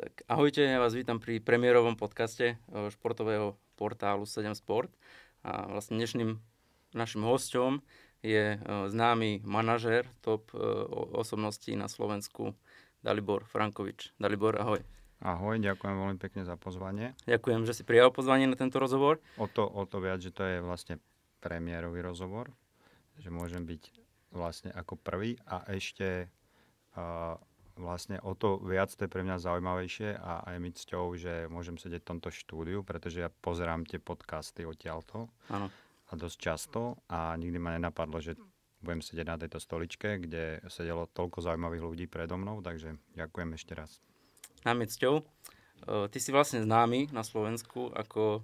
Tak ahojte, ja vás vítam pri premiérovom podcaste eh, športového portálu 7 Sport. A vlastne dnešným našim hosťom je eh, známy manažer top eh, osobností na Slovensku Dalibor Frankovič. Dalibor, ahoj. Ahoj, ďakujem veľmi pekne za pozvanie. Ďakujem, že si prijal pozvanie na tento rozhovor. O to, o to viac, že to je vlastne premiérový rozhovor, že môžem byť vlastne ako prvý a ešte uh, vlastne o to viac to je pre mňa zaujímavejšie a aj mi cťou, že môžem sedieť v tomto štúdiu, pretože ja pozerám tie podcasty odtiaľto ano. a dosť často a nikdy ma nenapadlo, že budem sedieť na tejto stoličke, kde sedelo toľko zaujímavých ľudí predo mnou, takže ďakujem ešte raz. Nám je cťou. E, ty si vlastne známy na Slovensku ako,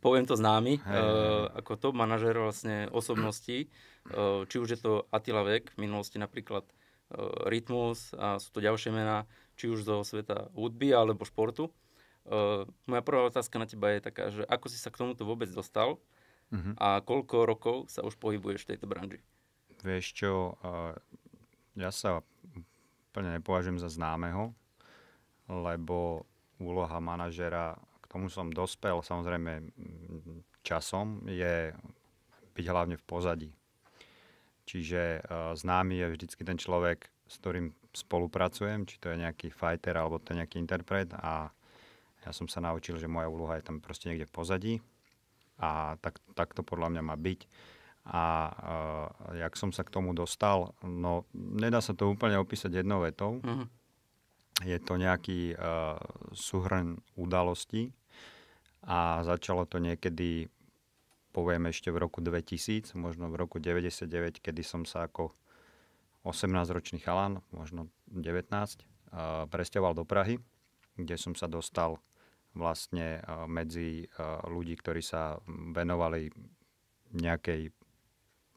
poviem to známy, e, hey. ako top manažer vlastne osobností, e, či už je to Atila Vek, v minulosti napríklad E, rytmus a sú to ďalšie mená, či už zo sveta hudby alebo športu. E, moja prvá otázka na teba je taká, že ako si sa k tomuto vôbec dostal uh-huh. a koľko rokov sa už pohybuješ v tejto branži? Vieš čo, ja sa úplne nepovažujem za známeho, lebo úloha manažera, k tomu som dospel samozrejme časom, je byť hlavne v pozadí. Čiže uh, známy je vždycky ten človek, s ktorým spolupracujem, či to je nejaký fighter alebo to je nejaký interpret a ja som sa naučil, že moja úloha je tam proste niekde v pozadí a tak, tak to podľa mňa má byť. A uh, jak som sa k tomu dostal, no nedá sa to úplne opísať jednou vetou. Mm-hmm. Je to nejaký uh, súhrn udalostí a začalo to niekedy poviem ešte v roku 2000, možno v roku 99, kedy som sa ako 18-ročný chalan, možno 19, presťoval do Prahy, kde som sa dostal vlastne medzi ľudí, ktorí sa venovali nejakej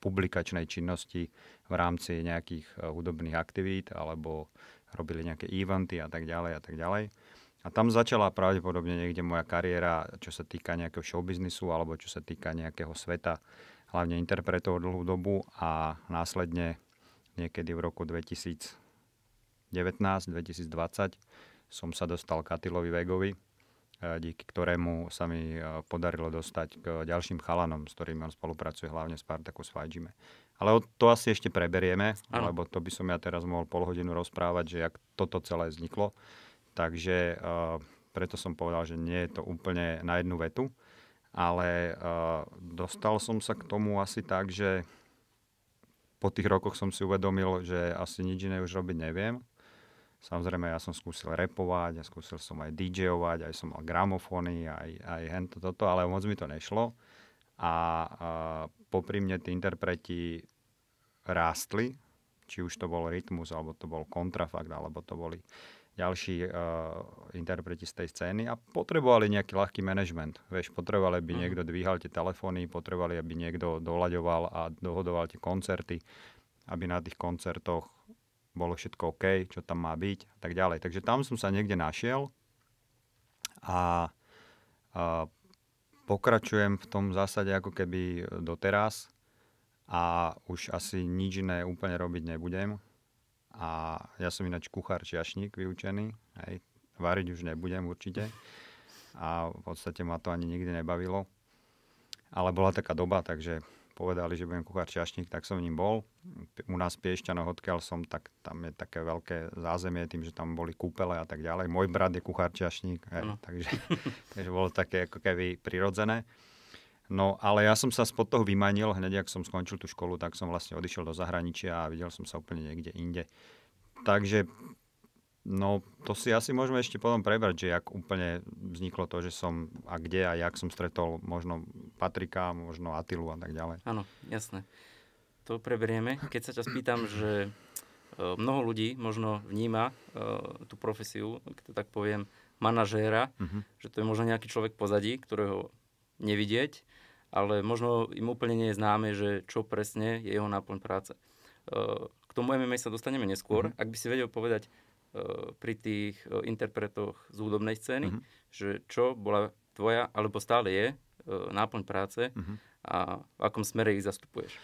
publikačnej činnosti v rámci nejakých hudobných aktivít alebo robili nejaké eventy a tak ďalej a tak ďalej. A tam začala pravdepodobne niekde moja kariéra, čo sa týka nejakého showbiznisu alebo čo sa týka nejakého sveta, hlavne interpretov dlhú dobu a následne niekedy v roku 2019-2020 som sa dostal k Atilovi Vegovi, e, díky ktorému sa mi e, podarilo dostať k ďalším chalanom, s ktorými on spolupracuje, hlavne Spartaku s Fajdžime. Ale to asi ešte preberieme, ano. lebo to by som ja teraz mohol pol hodinu rozprávať, že jak toto celé vzniklo Takže eh, preto som povedal, že nie je to úplne na jednu vetu, ale eh, dostal som sa k tomu asi tak, že po tých rokoch som si uvedomil, že asi nič iné už robiť neviem. Samozrejme, ja som skúsil repovať, ja skúsil som aj DJovať, aj som mal gramofóny, aj, aj hento toto, ale moc mi to nešlo. A, a popri mne tí interpreti rástli, či už to bol rytmus, alebo to bol kontrafakt, alebo to boli ďalší uh, interpreti z tej scény a potrebovali nejaký ľahký manažment. Vieš, potrebovali, aby mm. niekto dvíhal tie telefóny, potrebovali, aby niekto doľaďoval a dohodoval tie koncerty, aby na tých koncertoch bolo všetko OK, čo tam má byť a tak ďalej. Takže tam som sa niekde našiel a, a pokračujem v tom zásade ako keby doteraz a už asi nič iné úplne robiť nebudem a ja som ináč kuchár čiašník vyučený, hej. Váriť už nebudem určite. A v podstate ma to ani nikdy nebavilo. Ale bola taká doba, takže povedali, že budem kuchár čašník, tak som ním bol. U nás Piešťano, odkiaľ som, tak tam je také veľké zázemie tým, že tam boli kúpele a tak ďalej. Môj brat je kuchár čašník, hej, takže, takže bolo také ako keby prirodzené. No ale ja som sa spod toho vymanil, hneď ak som skončil tú školu, tak som vlastne odišiel do zahraničia a videl som sa úplne niekde inde. Takže No, to si asi môžeme ešte potom prebrať, že jak úplne vzniklo to, že som a kde a jak som stretol možno Patrika, možno Atilu a tak ďalej. Áno, jasné. To preberieme. Keď sa ťa spýtam, že e, mnoho ľudí možno vníma e, tú profesiu, keď to tak poviem, manažéra, uh-huh. že to je možno nejaký človek pozadí, ktorého nevidieť, ale možno im úplne nie je známe, že čo presne je jeho náplň práce. E, k tomu MMA sa dostaneme neskôr. Mm-hmm. Ak by si vedel povedať e, pri tých e, interpretoch z hudobnej scény, mm-hmm. že čo bola tvoja, alebo stále je, náplň práce mm-hmm. a v akom smere ich zastupuješ?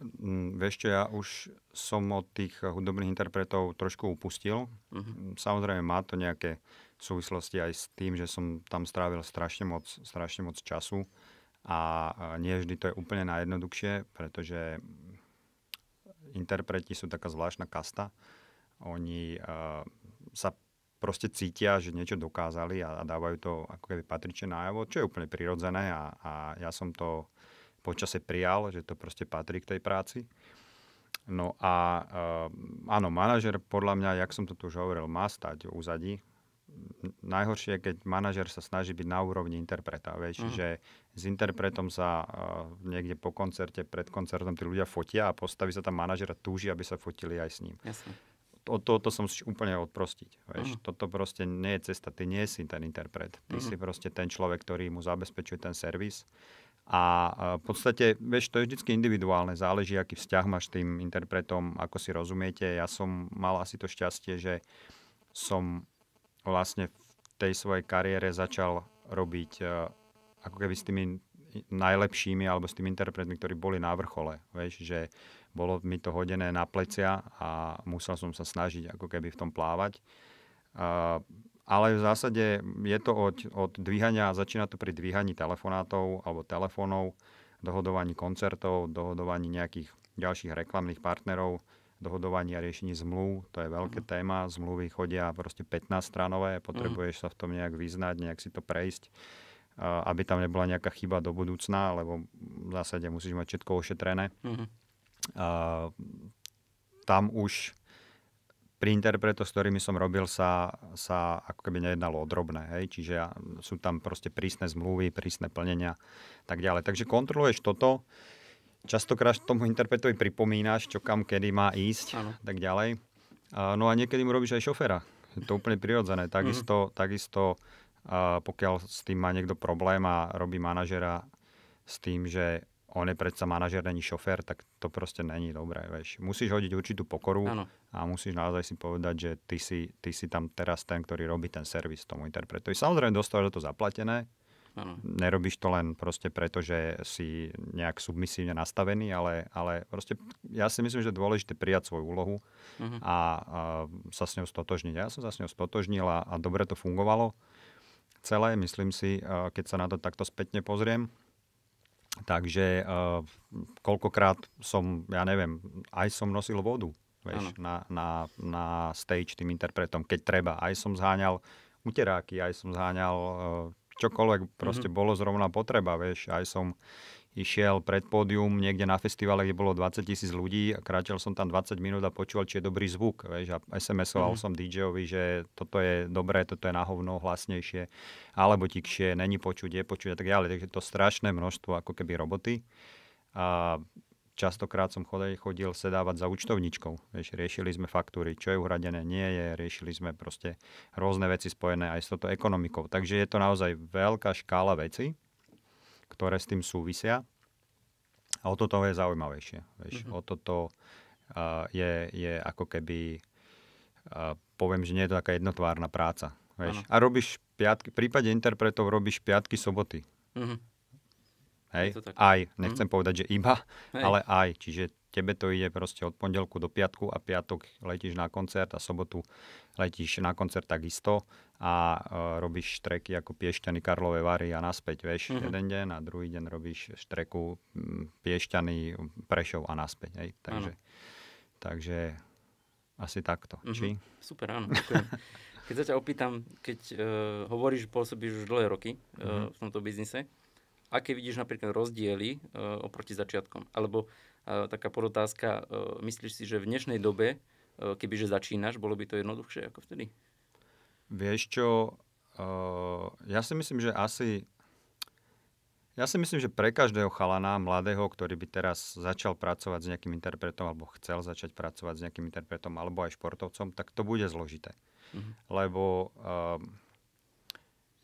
Mm, vieš čo, ja už som od tých hudobných interpretov trošku upustil. Uh-huh. Samozrejme má to nejaké súvislosti aj s tým, že som tam strávil strašne moc, strašne moc času. A nie vždy to je úplne najjednoduchšie, pretože interpreti sú taká zvláštna kasta. Oni uh, sa proste cítia, že niečo dokázali a, a dávajú to ako keby patrične najavo, čo je úplne prirodzené a, a ja som to počase prijal, že to proste patrí k tej práci. No a uh, áno, manažer podľa mňa, jak som to tu už hovoril, má stať uzadí, úzadí najhoršie je, keď manažer sa snaží byť na úrovni interpreta. Vieš, uh-huh. že s interpretom sa uh, niekde po koncerte, pred koncertom tí ľudia fotia a postaví sa tam manažer a túži, aby sa fotili aj s ním. Jasne. Od to som musíš úplne odprostiť. Vieš. Uh-huh. Toto proste nie je cesta. Ty nie si ten interpret. Ty uh-huh. si proste ten človek, ktorý mu zabezpečuje ten servis. A eh, v podstate, vieš, to je vždy individuálne, záleží, aký vzťah máš s tým interpretom, ako si rozumiete. Ja som mal asi to šťastie, že som vlastne v tej svojej kariére začal robiť e, ako keby s tými najlepšími alebo s tými interpretmi, ktorí boli na vrchole. Vieš, že bolo mi to hodené na plecia a musel som sa snažiť ako keby v tom plávať. Uh, ale v zásade je to od, od dvíhania, začína to pri dvíhaní telefonátov alebo telefónov, dohodovaní koncertov, dohodovaní nejakých ďalších reklamných partnerov, dohodovaní a riešení zmluv, to je veľké mm. téma, zmluvy chodia proste 15 stranové, potrebuješ mm. sa v tom nejak vyznať, nejak si to prejsť, aby tam nebola nejaká chyba do budúcna, lebo v zásade musíš mať všetko ošetrené. Mm. A, tam už pri interpretoch, s ktorými som robil, sa, sa ako keby nejednalo o drobné. Hej? Čiže sú tam proste prísne zmluvy, prísne plnenia tak ďalej. Takže mhm. kontroluješ toto, častokrát tomu interpretovi pripomínaš, čo kam kedy má ísť, ano. tak ďalej. A, no a niekedy mu robíš aj šofera. Je to úplne prirodzené. Mhm. Takisto, mm. takisto a pokiaľ s tým má niekto problém a robí manažera s tým, že on je predsa manažer, není šofér, tak to proste není dobré. Vieš. Musíš hodiť určitú pokoru ano. a musíš naozaj si povedať, že ty si, ty si tam teraz ten, ktorý robí ten servis tomu interpretovi. Samozrejme dostávaš za to zaplatené, Ano. Nerobíš to len proste preto, že si nejak submisívne nastavený, ale, ale proste ja si myslím, že je dôležité prijať svoju úlohu uh-huh. a, a sa s ňou stotožniť. Ja som sa s ňou stotožnil a, a dobre to fungovalo celé, myslím si, keď sa na to takto spätne pozriem. Takže koľkokrát som, ja neviem, aj som nosil vodu vieš, na, na, na stage tým interpretom, keď treba. Aj som zháňal uteráky, aj som zháňal čokoľvek mhm. proste mm-hmm. bolo zrovna potreba, vieš, aj som išiel pred pódium niekde na festivale, kde bolo 20 tisíc ľudí a kráčal som tam 20 minút a počúval, či je dobrý zvuk. Vieš, a SMS-oval mm-hmm. som DJ-ovi, že toto je dobré, toto je na hovno, hlasnejšie, alebo tikšie, není počuť, je počuť a tak ďalej. Takže to strašné množstvo ako keby roboty. A častokrát som chodil, chodil sedávať za účtovničkou. Vieš, riešili sme faktúry, čo je uhradené, nie je, riešili sme proste rôzne veci spojené aj s touto ekonomikou. Takže je to naozaj veľká škála veci, ktoré s tým súvisia. A o toto je zaujímavejšie. Vieš, mm-hmm. O toto uh, je, je ako keby, uh, poviem, že nie je to taká jednotvárna práca. Vieš. A robíš piatky, v prípade interpretov robíš piatky, soboty. Mm-hmm Hej? Aj, nechcem mm. povedať, že iba, Hej. ale aj. Čiže tebe to ide proste od pondelku do piatku a piatok letíš na koncert a sobotu letíš na koncert takisto a e, robíš štreky ako Piešťany Karlové Vary a naspäť, vieš, mm-hmm. jeden deň a druhý deň robíš štreku mm, Piešťany Prešov a naspäť, hej, takže, takže asi takto, mm-hmm. či? Super, áno, Keď sa ťa opýtam, keď e, hovoríš, že pôsobíš už dlhé roky mm-hmm. v tomto biznise, aké vidíš napríklad rozdiely uh, oproti začiatkom? Alebo uh, taká podotázka, uh, myslíš si, že v dnešnej dobe, uh, kebyže začínaš, bolo by to jednoduchšie ako vtedy? Vieš čo, uh, ja si myslím, že asi... Ja si myslím, že pre každého chalana, mladého, ktorý by teraz začal pracovať s nejakým interpretom, alebo chcel začať pracovať s nejakým interpretom, alebo aj športovcom, tak to bude zložité. Uh-huh. Lebo... Uh,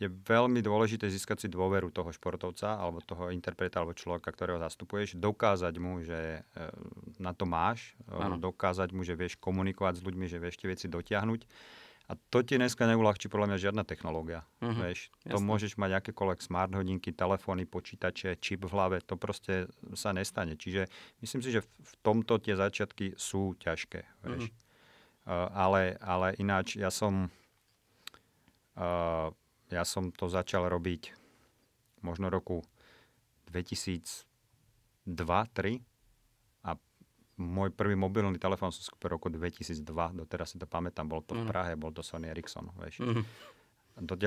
je veľmi dôležité získať si dôveru toho športovca alebo toho interpreta alebo človeka, ktorého zastupuješ, dokázať mu, že e, na to máš, ano. E, dokázať mu, že vieš komunikovať s ľuďmi, že vieš tie veci dotiahnuť. A to ti dneska neulahčí podľa mňa žiadna technológia. Uh-huh. Vieš, to Jasne. môžeš mať akékoľvek smart hodinky, telefóny, počítače, čip v hlave, to proste sa nestane. Čiže myslím si, že v tomto tie začiatky sú ťažké. Vieš. Uh-huh. Uh, ale, ale ináč ja som... Uh, ja som to začal robiť možno roku 2002 3 a môj prvý mobilný telefón som skúpil roku 2002, doteraz si to pamätám, bol to v mhm. Prahe, bol to Sony Ericsson, vieš. Mm.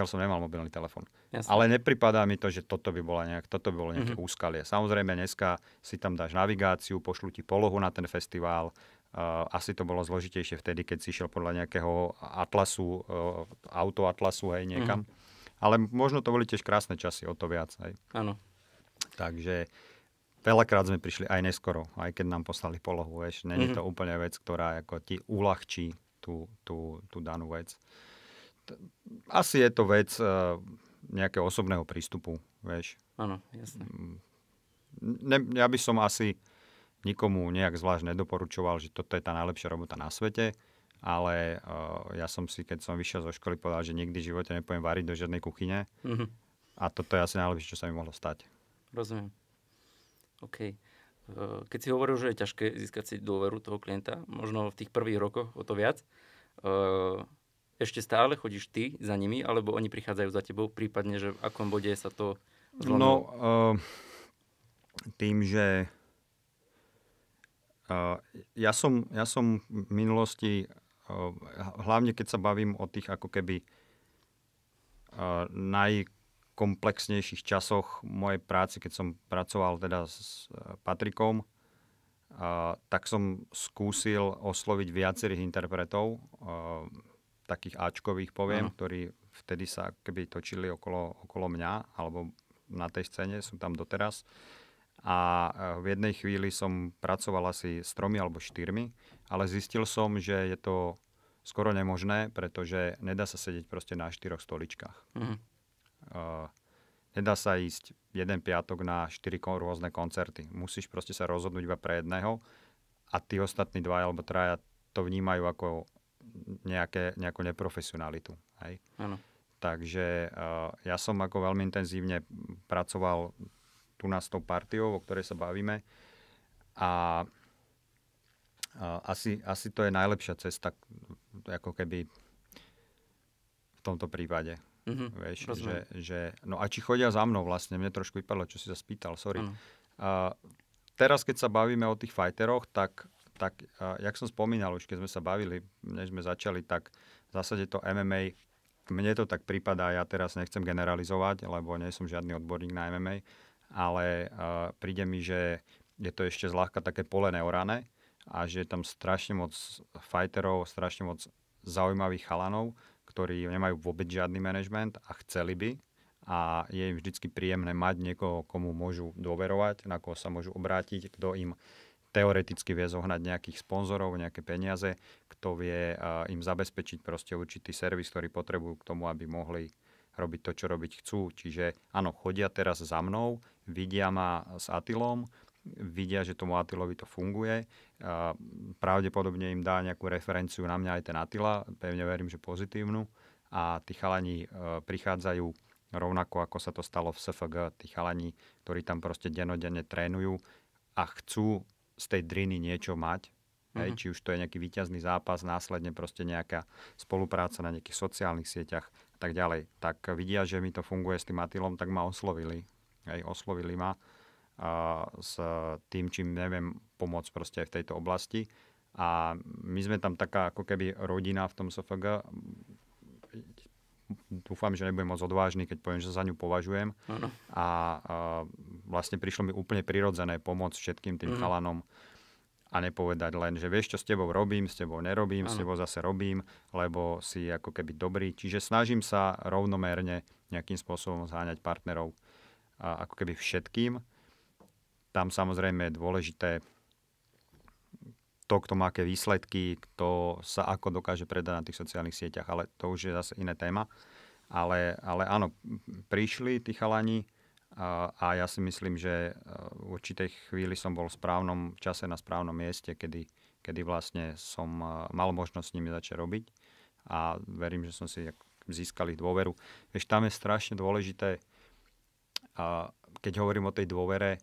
som nemal mobilný telefón. Jasne. Ale nepripadá mi to, že toto by, bolo nejak, toto by bolo nejaké mm-hmm. úskalie. Samozrejme, dneska si tam dáš navigáciu, pošlu ti polohu na ten festival. Uh, asi to bolo zložitejšie vtedy, keď si išiel podľa nejakého atlasu, uh, autoatlasu, hej, niekam. Mm-hmm ale možno to boli tiež krásne časy, o to viac. Áno. Takže veľakrát sme prišli aj neskoro, aj keď nám poslali polohu. Vieš. Není mm-hmm. to úplne vec, ktorá ako ti uľahčí tú, tú, tú danú vec. Asi je to vec uh, nejakého osobného prístupu, vieš. Áno, jasné. Mm. Ne, ja by som asi nikomu nejak zvlášť nedoporučoval, že toto je tá najlepšia robota na svete ale uh, ja som si, keď som vyšiel zo školy, povedal, že nikdy v živote nepojem variť do žiadnej kuchyne. Mm-hmm. A toto je asi najlepšie, čo sa mi mohlo stať. Rozumiem. OK. Uh, keď si hovoril, že je ťažké získať si dôveru toho klienta, možno v tých prvých rokoch o to viac, uh, ešte stále chodíš ty za nimi, alebo oni prichádzajú za tebou, prípadne, že v akom bode sa to zlomilo? No, uh, tým, že ja som, ja som v minulosti Ehm, hlavne keď sa bavím o tých ako keby najkomplexnejších časoch mojej práce, keď som pracoval teda s e, Patrikom, tak som skúsil osloviť viacerých interpretov, takých Ačkových poviem, ano. ktorí vtedy sa keby točili okolo, okolo mňa, alebo na tej scéne, sú tam doteraz. A e, v jednej chvíli som pracoval asi s tromi alebo štyrmi ale zistil som, že je to skoro nemožné, pretože nedá sa sedieť proste na štyroch stoličkách. Mm. Uh, nedá sa ísť jeden piatok na štyri kon- rôzne koncerty. Musíš proste sa rozhodnúť iba pre jedného a tí ostatní dva alebo traja to vnímajú ako nejaké, nejakú neprofesionalitu. Hej? Ano. Takže uh, ja som ako veľmi intenzívne pracoval tu na s tou partiou, o ktorej sa bavíme a asi, asi to je najlepšia cesta, ako keby v tomto prípade. Mm-hmm, vieš, že, že, no a či chodia za mnou vlastne, mne trošku vypadlo, čo si sa spýtal, sorry. Ano. teraz, keď sa bavíme o tých fajteroch, tak, tak a, jak som spomínal už, keď sme sa bavili, než sme začali, tak v zásade to MMA, mne to tak prípada, ja teraz nechcem generalizovať, lebo nie som žiadny odborník na MMA, ale a, príde mi, že je to ešte zľahka také pole neorané, a že je tam strašne moc fighterov, strašne moc zaujímavých chalanov, ktorí nemajú vôbec žiadny manažment a chceli by a je im vždycky príjemné mať niekoho, komu môžu dôverovať, na koho sa môžu obrátiť, kto im teoreticky vie zohnať nejakých sponzorov, nejaké peniaze, kto vie e, im zabezpečiť proste určitý servis, ktorý potrebujú k tomu, aby mohli robiť to, čo robiť chcú. Čiže áno, chodia teraz za mnou, vidia ma s Atilom, vidia, že tomu Atilovi to funguje. A pravdepodobne im dá nejakú referenciu na mňa aj ten Atila, pevne verím, že pozitívnu. A tí chalani e, prichádzajú rovnako, ako sa to stalo v SFG. Tí chalani, ktorí tam proste denodenne trénujú a chcú z tej driny niečo mať, Hej, mhm. či už to je nejaký výťazný zápas, následne proste nejaká spolupráca na nejakých sociálnych sieťach a tak ďalej. Tak vidia, že mi to funguje s tým Atilom, tak ma oslovili. Hej, oslovili ma a s tým, čím neviem pomôcť proste aj v tejto oblasti. A my sme tam taká ako keby rodina v tom SFG. Dúfam, že nebudem moc odvážny, keď poviem, že za ňu považujem. Ano. A, a vlastne prišlo mi úplne prirodzené pomôcť všetkým tým mm. chalanom a nepovedať len, že vieš, čo s tebou robím, s tebou nerobím, ano. s tebou zase robím, lebo si ako keby dobrý. Čiže snažím sa rovnomerne nejakým spôsobom zháňať partnerov a ako keby všetkým tam samozrejme je dôležité to, kto má aké výsledky, kto sa ako dokáže predať na tých sociálnych sieťach, ale to už je zase iné téma. Ale, ale áno, prišli tí chalani a, a ja si myslím, že e, v určitej chvíli som bol v správnom čase na správnom mieste, kedy, kedy vlastne som e, mal možnosť s nimi začať robiť a verím, že som si získal ich dôveru. Vieš, tam je strašne dôležité, keď hovorím o tej dôvere,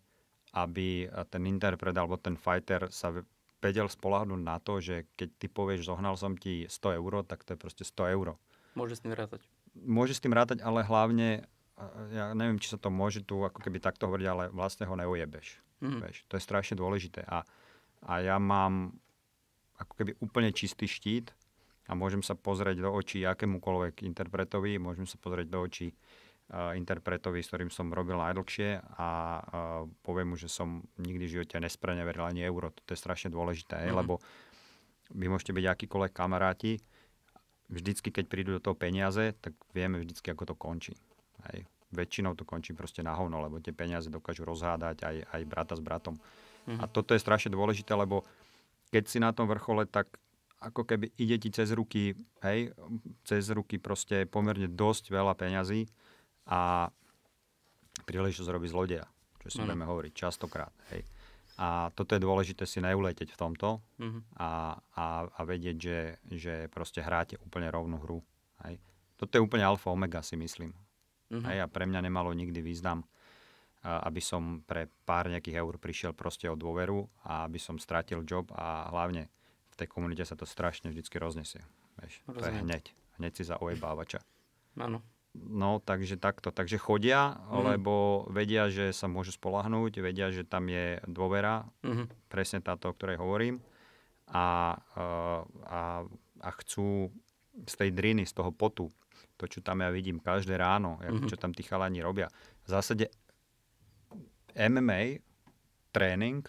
aby eh, ten interpret alebo ten fighter sa vedel spolahnúť na to, že keď ty povieš, zohnal som ti 100 eur, tak to je proste 100 eur. Môže s tým rátať. Môže s tým rátať, ale hlavne, eh, ja neviem, či sa to môže tu ako keby takto hovoriť, ale vlastne ho neujebeš. Mm. Vieš, to je strašne dôležité. A, a ja mám ako keby úplne čistý štít a môžem sa pozrieť do očí akémukoľvek interpretovi, môžem sa pozrieť do očí E, interpretovi, s ktorým som robil najdlhšie a e, poviem mu, že som nikdy v živote nespreneveril ani euro. To je strašne dôležité, mm-hmm. lebo vy môžete byť akýkoľvek kamaráti, vždycky, keď prídu do toho peniaze, tak vieme vždycky, ako to končí. Hej. Väčšinou to končí proste na hovno, lebo tie peniaze dokážu rozhádať aj, aj brata s bratom. Mm-hmm. A toto je strašne dôležité, lebo keď si na tom vrchole, tak ako keby ide ti cez ruky, hej, cez ruky proste pomerne dosť veľa peňazí, a príležitosť robí zlodeja, čo si mm. budeme hovoriť častokrát. Hej. A toto je dôležité si neuleteť v tomto mm-hmm. a, a, a vedieť, že, že proste hráte úplne rovnú hru. Hej. Toto je úplne alfa omega, si myslím. Mm-hmm. Hej. A pre mňa nemalo nikdy význam, aby som pre pár nejakých eur prišiel proste o dôveru a aby som stratil job a hlavne v tej komunite sa to strašne vždy roznesie. Vieš, to je hneď. Hneď si za ojebávača. Áno. No, takže takto. Takže chodia, mm. lebo vedia, že sa môžu spolahnúť, vedia, že tam je dôvera, mm. presne táto, o ktorej hovorím. A, eh, a, a chcú z tej driny, z toho potu, to, čo tam ja vidím každé ráno, mm. čo tam tí chalani robia. V zásade MMA, tréning,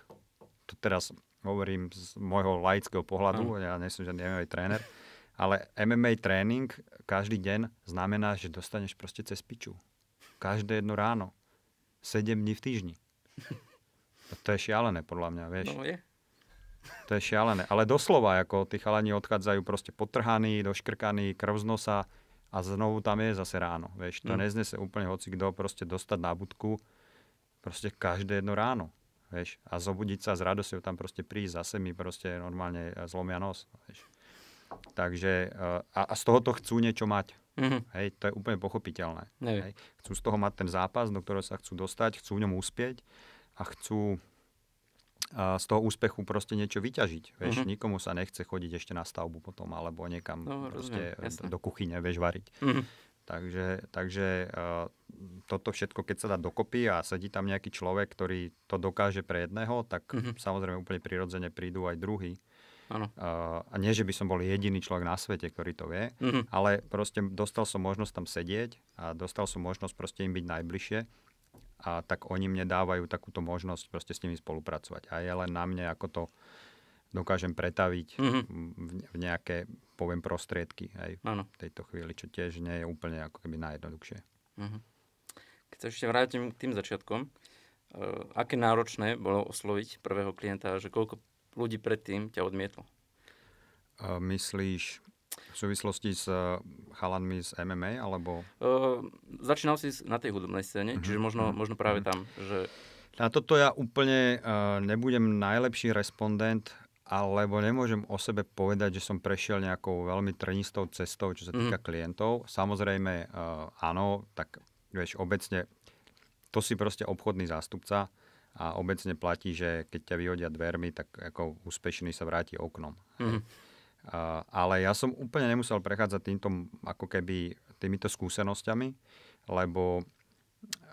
to teraz hovorím z môjho laického pohľadu, mm. ja nie som žiadny MMA tréner, ale MMA tréning každý deň znamená, že dostaneš proste cez piču. Každé jedno ráno. 7 dní v týždni. To je šialené podľa mňa, vieš. No je. To je šialené. Ale doslova, ako tí chalani odchádzajú proste potrhaní, doškrkaní, krv z nosa a znovu tam je zase ráno. Vieš, to mm. neznese úplne hoci kto proste dostať nábudku proste každé jedno ráno. Vieš, a zobudiť sa s radosťou tam proste prísť zase mi proste normálne zlomia nos. Vieš. Takže, eh, a, a z tohoto chcú niečo mať. Mm-hmm. Hej, to je úplne pochopiteľné. Hej. Chcú z toho mať ten zápas, do ktorého sa chcú dostať, chcú v ňom uspieť a chcú a eh, z toho úspechu proste niečo vyťažiť. Vieš, mm-hmm. nikomu sa nechce chodiť ešte na stavbu potom, alebo niekam no, proste rozumiem, do kuchyne, vieš, variť. Mm-hmm. Takže, takže uh, toto všetko, keď sa dá dokopy a sedí tam nejaký človek, ktorý to dokáže pre jedného, tak mm-hmm. samozrejme úplne prirodzene prídu aj druhý. Ano. A nie, že by som bol jediný človek na svete, ktorý to vie, mm-hmm. ale proste dostal som možnosť tam sedieť a dostal som možnosť proste im byť najbližšie a tak oni mne dávajú takúto možnosť proste s nimi spolupracovať. A je len na mne, ako to dokážem pretaviť mm-hmm. v nejaké, poviem, prostriedky aj ano. v tejto chvíli, čo tiež nie je úplne ako keby najjednoduchšie. Mm-hmm. Keď sa ešte vrátim k tým začiatkom, uh, aké náročné bolo osloviť prvého klienta, že koľko ľudí predtým ťa odmietlo. A myslíš v súvislosti s eh, chalanmi z MMA, alebo... Uh, začínal si na tej hudobnej scéne, mhm, čiže možno, mhm, možno práve mhm. tam, že... Na toto ja úplne uh, nebudem najlepší respondent, alebo nemôžem o sebe povedať, že som prešiel nejakou veľmi trnistou cestou, čo sa týka uh-huh. klientov. Samozrejme, uh, áno, tak vieš, obecne to si proste obchodný zástupca a obecne platí, že keď ťa vyhodia dvermi, tak ako úspešný sa vráti oknom. Mm-hmm. Uh, ale ja som úplne nemusel prechádzať týmto, ako keby týmito skúsenosťami, lebo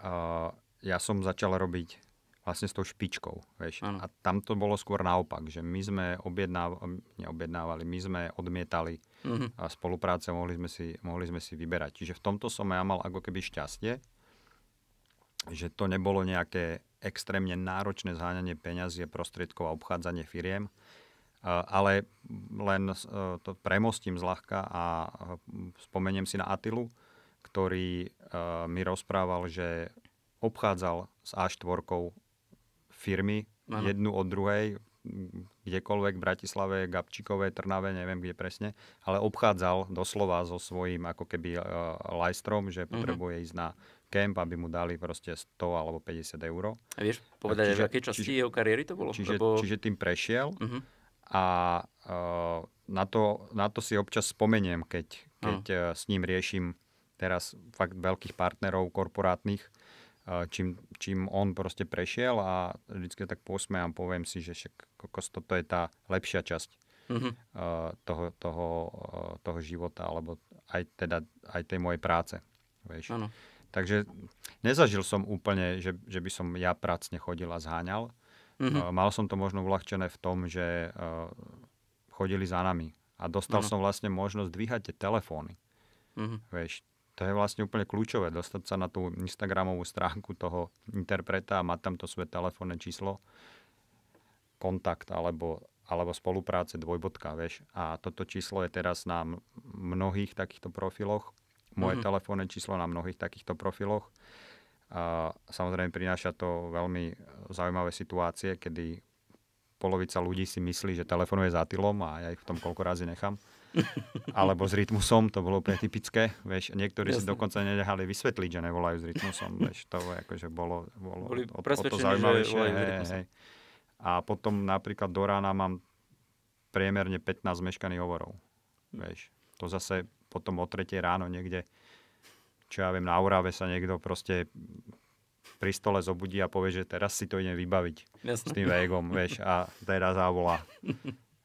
uh, ja som začal robiť vlastne s tou špičkou. Vieš. A tam to bolo skôr naopak, že my sme objednávali, neobjednávali, my sme odmietali uh-huh. a spolupráce, mohli sme, si, mohli sme si vyberať. Čiže v tomto som ja mal ako keby šťastie, že to nebolo nejaké extrémne náročné zháňanie peňazí a prostriedkov a obchádzanie firiem, ale len e, to premostím zľahka a e, spomeniem si na Atilu, ktorý e, mi rozprával, že obchádzal s A4 firmy ano. jednu od druhej, kdekoľvek, v Bratislave, gabčikové, Trnave, neviem kde presne, ale obchádzal doslova so svojím ako keby uh, lajstrom, že mhm. potrebuje ísť na kemp, aby mu dali proste 100 alebo 50 eur. A vieš povedať, čiže, v akej časti čiže, jeho kariéry to bolo? Čiže, lebo... čiže tým prešiel uh-huh. a uh, na, to, na to si občas spomeniem, keď, no. keď uh-huh. s ním riešim teraz fakt veľkých partnerov korporátnych, e, čím, čím on proste prešiel a vždycky tak posmejam, poviem si, že však toto je tá lepšia časť mm-hmm. toho, toho, toho života, alebo aj, teda, aj tej mojej práce. Vieš. Ano. Takže nezažil som úplne, že, že by som ja pracne chodil a zháňal. Mm-hmm. Mal som to možno uľahčené v tom, že eh, chodili za nami. A dostal mm-hmm. som vlastne možnosť dvíhať tie telefóny. Mm-hmm. Vieš, to je vlastne úplne kľúčové, dostať sa na tú Instagramovú stránku toho interpreta a mať tam to svoje telefónne číslo, kontakt alebo, alebo spolupráce dvojbodka, vieš. A toto číslo je teraz na mnohých takýchto profiloch moje mm-hmm. telefónne číslo na mnohých takýchto profiloch. A samozrejme prináša to veľmi zaujímavé situácie, kedy polovica ľudí si myslí, že telefonuje za tylom a ja ich v tom koľko razy nechám. Alebo s rytmusom, to bolo úplne typické. Vieš, niektorí Jasne. si dokonca nenehali vysvetliť, že nevolajú s rytmusom. Vieš, to akože bolo, bolo Boli o, o to zaujímavejšie. Hej, hej. A potom napríklad do rána mám priemerne 15 zmeškaných hovorov. Hm. Vieš, to zase potom o 3 ráno niekde, čo ja viem, na Urave sa niekto proste pri stole zobudí a povie, že teraz si to idem vybaviť Jasne. s tým vegom, vieš, a teraz zavolá.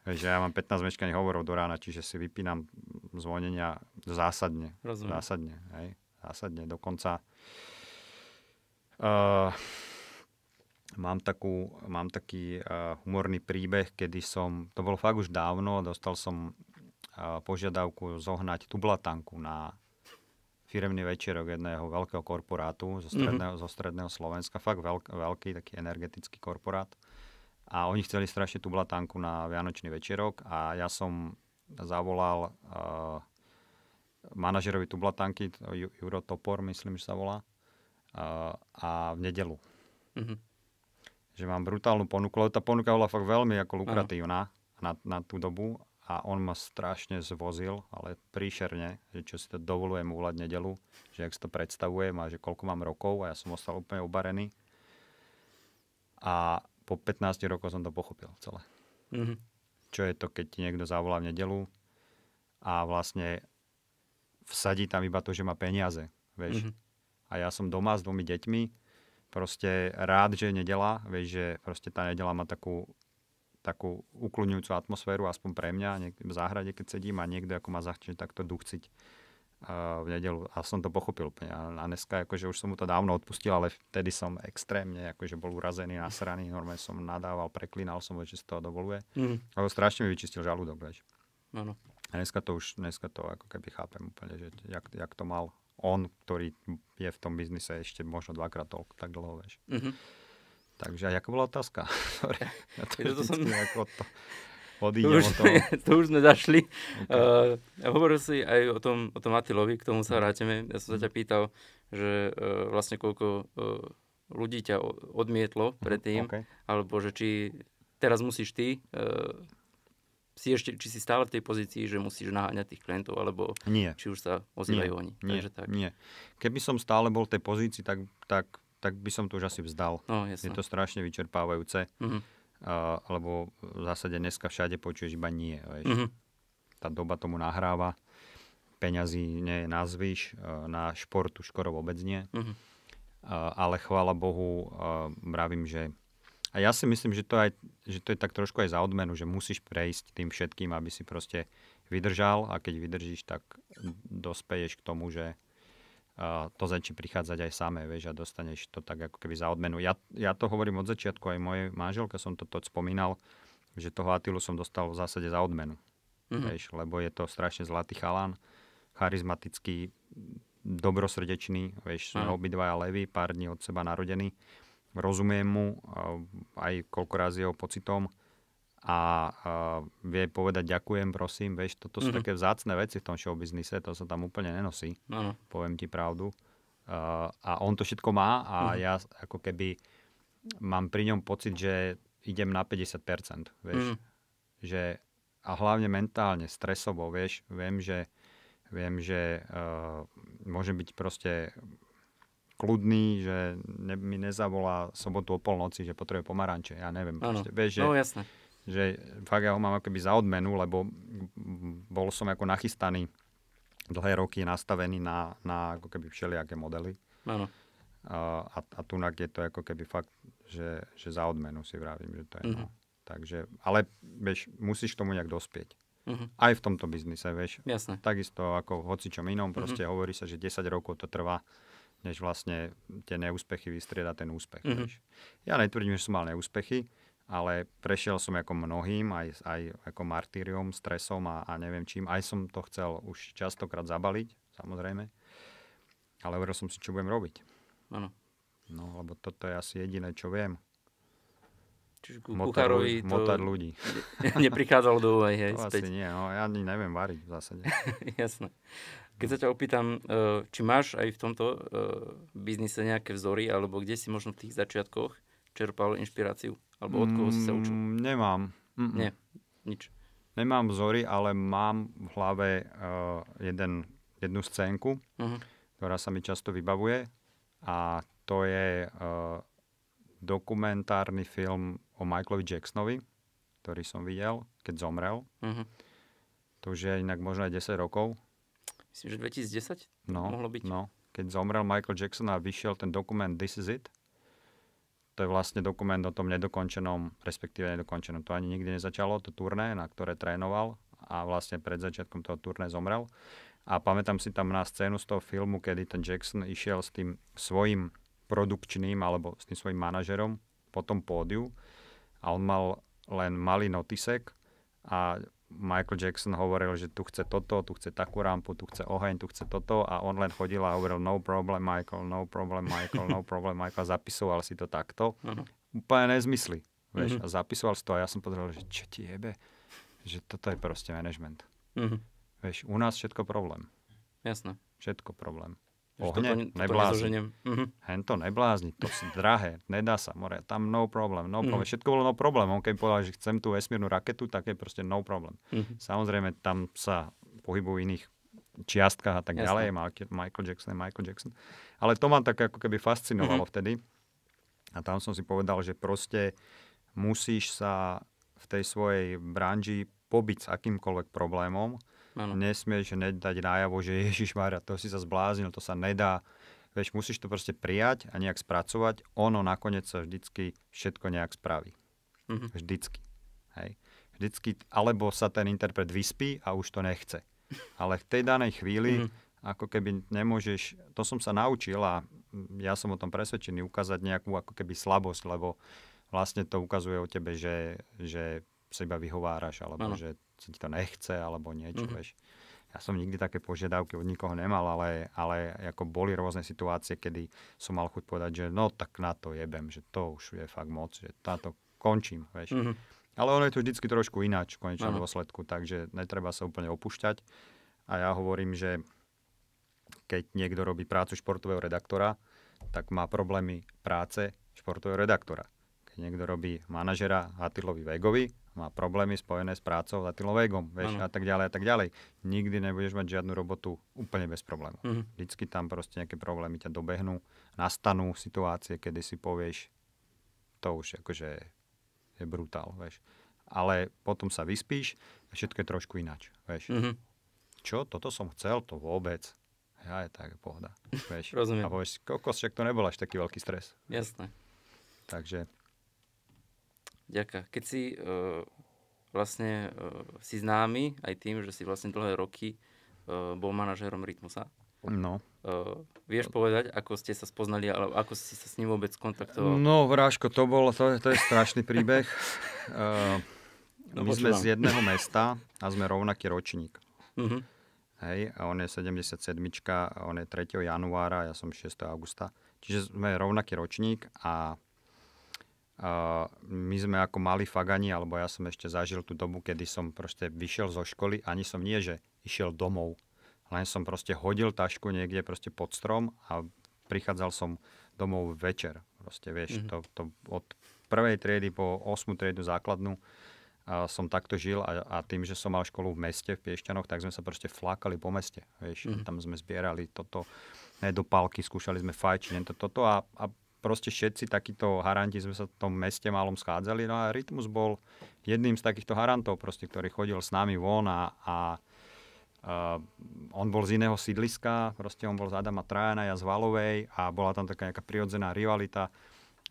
Vieš, ja mám 15 meškaní hovorov do rána, čiže si vypínam zvonenia zásadne. Rozumiem. Zásadne, hej. Zásadne, dokonca uh, mám, takú, mám taký uh, humorný príbeh, kedy som, to bol fakt už dávno, dostal som požiadavku zohnať tublatanku na firemný večerok jedného veľkého korporátu zo mhm. stredného, mm-hmm. zo stredného Slovenska, fakt veľk, veľký taký energetický korporát. A oni chceli strašne tublatanku na Vianočný večerok a ja som zavolal uh, manažerovi tublatanky, Juro Topor, myslím, že sa volá, uh, a v nedelu. Mm-hmm. Že mám brutálnu ponuku, lebo tá ponuka bola fakt veľmi ako lukratívna na, na tú dobu a on ma strašne zvozil, ale príšerne, že čo si to dovolujem úľad nedelu, že ak si to predstavujem a že koľko mám rokov a ja som ostal úplne ubarený. A po 15 rokoch som to pochopil celé. Mm-hmm. Čo je to, keď ti niekto zavolá v nedelu a vlastne vsadí tam iba to, že má peniaze. Vieš. Mm-hmm. A ja som doma s dvomi deťmi, proste rád, že je nedela, vieš, že proste tá nedela má takú takú ukludňujúcu atmosféru, aspoň pre mňa, niek- v záhrade, keď sedím a niekde ako ma zachčí takto duchciť uh, v nedelu. A som to pochopil úplne. A, dneska, akože už som mu to dávno odpustil, ale vtedy som extrémne, akože bol urazený, nasraný, normálne som nadával, preklínal som, že si to dovoluje. Mm. Ale strašne mi vyčistil žalúdok, vieš. Áno. A dneska to už, dneska to ako keby chápem úplne, že jak, jak to mal on, ktorý je v tom biznise ešte možno dvakrát toľko, tak dlho, vieš. Mm-hmm. Takže a jaká bola otázka? to to, som... ako to, odídem to už, toho. To už sme zašli. Okay. Uh, eh, ja hovoril si aj o tom, o tom Atilovi, k tomu sa mhm. vrátime. Ja som sa mhm. ťa pýtal, že uh, vlastne koľko uh, ľudí ťa odmietlo mhm, predtým, okay. alebo že či teraz musíš ty uh, si ešte, či si stále v tej pozícii, že musíš naháňať tých klientov, alebo nie. či už sa ozývajú nie. oni. Nie. Takže tak. nie. Keby som stále bol v tej pozícii, tak, tak tak by som to už asi vzdal. No, Je to strašne vyčerpávajúce, mm-hmm. uh, lebo v zásade dneska všade počuješ iba nie. Vieš. Mm-hmm. Tá doba tomu nahráva, peňazí nie nazvíš, uh, e, na šport už skoro vôbec nie. Mm-hmm. Uh, ale chvála Bohu, uh, e, mravím, že... A ja si myslím, že to, aj, že to je tak trošku aj za odmenu, že musíš prejsť tým všetkým, aby si proste vydržal a keď vydržíš, tak dospeješ k tomu, že to začne prichádzať aj samé, vieš, a dostaneš to tak ako keby za odmenu. Ja, ja to hovorím od začiatku, aj moje manželka som toto spomínal, že toho Atilu som dostal v zásade za odmenu. Mm-hmm. Vieš, lebo je to strašne zlatý chalán, charizmatický, dobrosrdečný, vieš, mm-hmm. obidvaja levy, pár dní od seba narodený. Rozumiem mu, aj koľko razy jeho pocitom, a uh, vie povedať ďakujem, prosím, vieš, toto sú mm-hmm. také vzácne veci v tom showbiznise, to sa tam úplne nenosí, ano. poviem ti pravdu. Uh, a on to všetko má a mm-hmm. ja ako keby mám pri ňom pocit, že idem na 50%, vieš, mm. že a hlavne mentálne, stresovo, vieš, viem, že viem, že uh, môžem byť proste kľudný, že ne, mi nezavolá sobotu o polnoci, že potrebuje pomaranče, ja neviem. Ano. Proste, vieš, že, no jasné že fakt ja ho mám akoby za odmenu, lebo bol som ako nachystaný dlhé roky nastavený na, na ako keby všelijaké modely. Áno. A, a, a tunak je to ako keby fakt, že, že za odmenu si vravím, že to je. Mm-hmm. No. Mhm. Takže, ale vieš, musíš tomu nejak dospieť. Uh-huh. Aj v tomto biznise, vieš. Jasne. Takisto ako v hocičom inom, mhm. proste uh-huh. hovorí sa, že 10 rokov to trvá, než vlastne tie neúspechy vystrieda ten úspech. Uh-huh. Vieš. Ja netvrdím, že som mal neúspechy, ale prešiel som ako mnohým, aj, aj ako martýrium, stresom a, a neviem čím. Aj som to chcel už častokrát zabaliť, samozrejme, ale hovoril som si, čo budem robiť. Áno. No, lebo toto je asi jediné, čo viem. Čiže ku kuchárovi to motať ľudí. neprichádzalo do úvahy, hej, to späť. Asi nie, no, ja ani neviem variť v zásade. Jasné. Keď sa ťa opýtam, e, či máš aj v tomto e, biznise nejaké vzory, alebo kde si možno v tých začiatkoch čerpal inšpiráciu? Alebo od koho si sa učil? Mm, nemám. Mm-mm. Nie, nič. Nemám vzory, ale mám v hlave uh, jeden, jednu scénku, uh-huh. ktorá sa mi často vybavuje a to je uh, dokumentárny film o Michaelovi Jacksonovi, ktorý som videl, keď zomrel. Uh-huh. To už je inak možno aj 10 rokov. Myslím, že 2010 no, mohlo byť. No, keď zomrel Michael Jackson a vyšiel ten dokument This is it, to je vlastne dokument o tom nedokončenom, respektíve nedokončenom. To ani nikdy nezačalo, to turné, na ktoré trénoval a vlastne pred začiatkom toho turné zomrel. A pamätám si tam na scénu z toho filmu, kedy ten Jackson išiel s tým svojim produkčným alebo s tým svojim manažerom po tom pódiu a on mal len malý notisek a Michael Jackson hovoril, že tu chce toto, tu chce takú rampu, tu chce oheň, tu chce toto a on len chodil a hovoril no problem Michael, no problem Michael, no problem Michael a zapisoval si to takto. Ano. Úplne nezmysly. Vieš, uh-huh. A zapisoval si to a ja som povedal, že čo ti jebe, že toto je proste management. Uh-huh. Vieš, u nás všetko problém. Jasné. Všetko problém. Mhm. To neblázni. Uh-huh. Hento neblázni, to sú drahé, nedá sa, more, tam no problém, no problém. Mm. Všetko bolo no problém, on keď povedal, že chcem tú vesmírnu raketu, tak je proste no problém. Mm. Samozrejme, tam sa pohybujú iných čiastkách a tak Jasne. ďalej, Michael Jackson, Michael Jackson. Ale to ma tak ako keby fascinovalo mm-hmm. vtedy. A tam som si povedal, že proste musíš sa v tej svojej branži pobiť s akýmkoľvek problémom, Ano. Nesmieš hneď dať nájavo, že Ježiš Mária, to si sa zbláznil, to sa nedá. Vieš, musíš to proste prijať a nejak spracovať. Ono nakoniec sa vždycky všetko nejak spraví. Mhm. Vždycky. Hej. Vždycky, alebo sa ten interpret vyspí a už to nechce. Ale v tej danej chvíli mhm ako keby nemôžeš, to som sa naučil a ja som o tom presvedčený, ukázať nejakú ako keby slabosť, lebo vlastne to ukazuje o tebe, že, že sa iba vyhováraš, alebo ano. že si ti to nechce alebo niečo, mm-hmm. vieš. Ja som nikdy také požiadavky od nikoho nemal, ale, ale ako boli rôzne situácie, kedy som mal chuť povedať, že no tak na to jebem, že to už je fakt moc, že na to končím, vieš. Mm-hmm. Ale ono je to vždycky trošku ináč v konečnom Aha. dôsledku, takže netreba sa úplne opušťať. A ja hovorím, že keď niekto robí prácu športového redaktora, tak má problémy práce športového redaktora. Keď niekto robí manažera Hatilovi Vegovi, má problémy spojené s prácou za Tilovejgom, vieš, a tak ďalej a tak ďalej. Nikdy nebudeš mať žiadnu robotu úplne bez problémov. Mm-hmm. Vždycky tam proste nejaké problémy ťa dobehnú, nastanú situácie, kedy si povieš, to už akože je brutál, vieš. Ale potom sa vyspíš a všetko je trošku ináč, vieš. Mm-hmm. Čo? Toto som chcel? To vôbec. Ja je tak, pohoda. Vieš. Rozumiem. A povieš, kokos, však to nebol až taký veľký stres. Jasné. Takže Ďaká. Keď si uh, vlastne uh, si známy aj tým, že si vlastne dlhé roky uh, bol manažérom Rytmusa. No. Uh, vieš povedať, ako ste sa spoznali, alebo ako si sa s ním vôbec kontaktoval? No, Vráško, to bol, to, to je strašný príbeh. uh, no, my počúvam. sme z jedného mesta a sme rovnaký ročník. Uh-huh. Hej, a on je 77, a on je 3. januára, ja som 6. augusta. Čiže sme rovnaký ročník a my sme ako mali fagani, alebo ja som ešte zažil tú dobu, kedy som proste vyšiel zo školy, ani som nie, že išiel domov, len som proste hodil tašku niekde proste pod strom a prichádzal som domov večer. Proste vieš, mm-hmm. to, to od prvej triedy po 8. triedu základnú a som takto žil a, a tým, že som mal školu v meste, v Piešťanoch, tak sme sa proste flákali po meste. Vieš, mm-hmm. tam sme zbierali toto, ne, do palky, skúšali sme fajčiť, toto, toto a, a proste všetci takíto haranti sme sa v tom meste malom schádzali. No a Rytmus bol jedným z takýchto harantov, proste, ktorý chodil s nami von a, a Uh, on bol z iného sídliska, proste on bol z Adama Trajana, ja z Valovej a bola tam taká nejaká prirodzená rivalita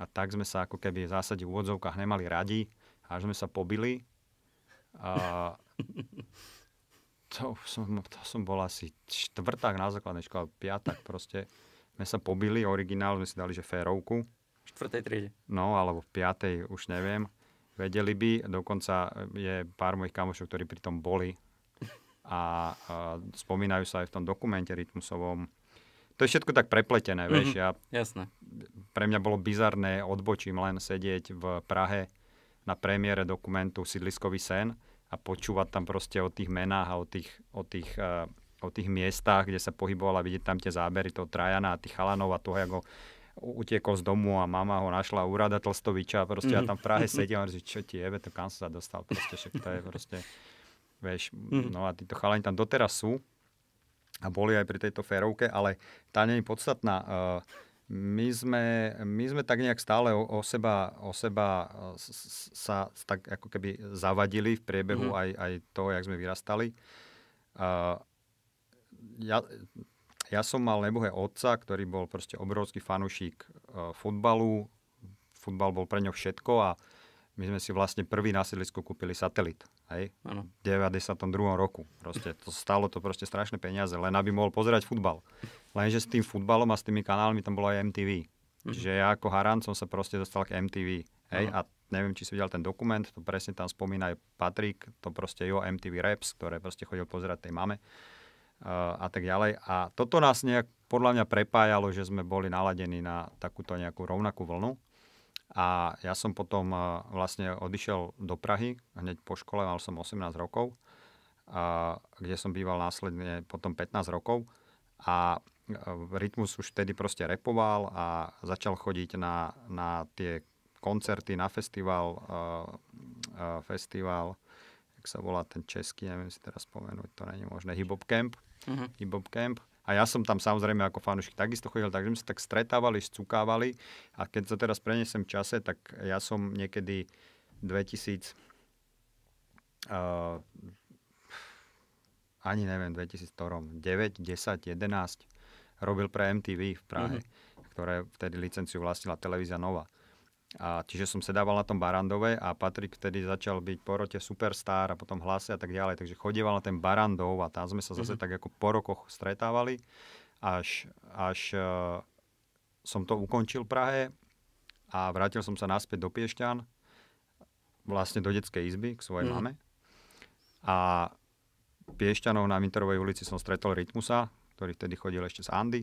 a tak sme sa ako keby v zásade v úvodzovkách nemali radi, až sme sa pobili. A, uh, to, som, to som bol asi čtvrták na základnej škole, piatak proste sme sa pobili, originál sme si dali, že férovku. V čtvrtej triede. No, alebo v piatej, už neviem. Vedeli by, dokonca e, je pár mojich kamošov, ktorí pri tom boli a, a e, spomínajú sa aj v tom dokumente rytmusovom. To je všetko tak prepletené, mm-hmm. vieš. Ja, Jasné. Pre mňa bolo bizarné odbočím len sedieť v Prahe na premiére dokumentu Sidliskový sen a počúvať tam proste o tých menách a o tých, o tých uh, o tých miestach, kde sa pohybovala, vidieť tam tie zábery toho Trajana a tých chalanov a toho, ako utiekol z domu a mama ho našla u Rada Tlstoviča a proste mm. ja mhm. tam v Prahe sedím a hovorím, čo ti jebe, to kam sa dostal, proste však to je proste, vieš, mm. no a títo chalani tam doteraz sú a boli aj pri tejto férovke, ale tá nie je podstatná. Ehm, my sme, my sme tak nejak stále o, o seba, o seba e, sa tak ako keby zavadili v priebehu mm. aj, aj toho, jak sme vyrastali. Uh, ja, ja som mal nebohé otca, ktorý bol proste obrovský fanúšik e, futbalu. Futbal bol pre ňo všetko a my sme si vlastne prvý na sídlisku kúpili satelit. Hej? Ano. V 92. roku. Proste to stalo to proste strašné peniaze, len aby mohol pozerať futbal. Lenže s tým futbalom a s tými kanálmi tam bolo aj MTV. Mhm. Čiže ja ako Haran som sa proste dostal k MTV. Hej? A neviem, či si videl ten dokument, to presne tam spomína aj Patrik, to proste jeho MTV Raps, ktoré proste chodil pozerať tej mame a tak ďalej. A toto nás nejak podľa mňa prepájalo, že sme boli naladení na takúto nejakú rovnakú vlnu. A ja som potom vlastne odišiel do Prahy, hneď po škole, mal som 18 rokov, a, kde som býval následne potom 15 rokov. A Rytmus už vtedy proste repoval a začal chodiť na, na tie koncerty, na festival, uh, uh, festival, jak sa volá ten český, neviem si teraz spomenúť, to není možné, Hip Hop Camp uh-huh. Mhm. hip-hop Camp. A ja som tam samozrejme ako fanúšik takisto chodil, takže sme sa tak stretávali, scukávali. A keď sa teraz prenesem v čase, tak ja som niekedy 2000... Uh, ani neviem, 2009, 10, 11 robil pre MTV v Prahe, uh-huh. ktoré vtedy licenciu vlastnila televízia Nova. A čiže som sedával na tom Barandove a Patrik vtedy začal byť po rote superstar a potom hlasy a tak ďalej. Takže chodieval na ten Barandov a tam sme sa zase mm-hmm. tak ako po rokoch stretávali. Až, až uh, som to ukončil v Prahe a vrátil som sa naspäť do Piešťan, vlastne do detskej izby k svojej mm-hmm. mame. A Piešťanov na Minterovej ulici som stretol Rytmusa, ktorý vtedy chodil ešte z Andy.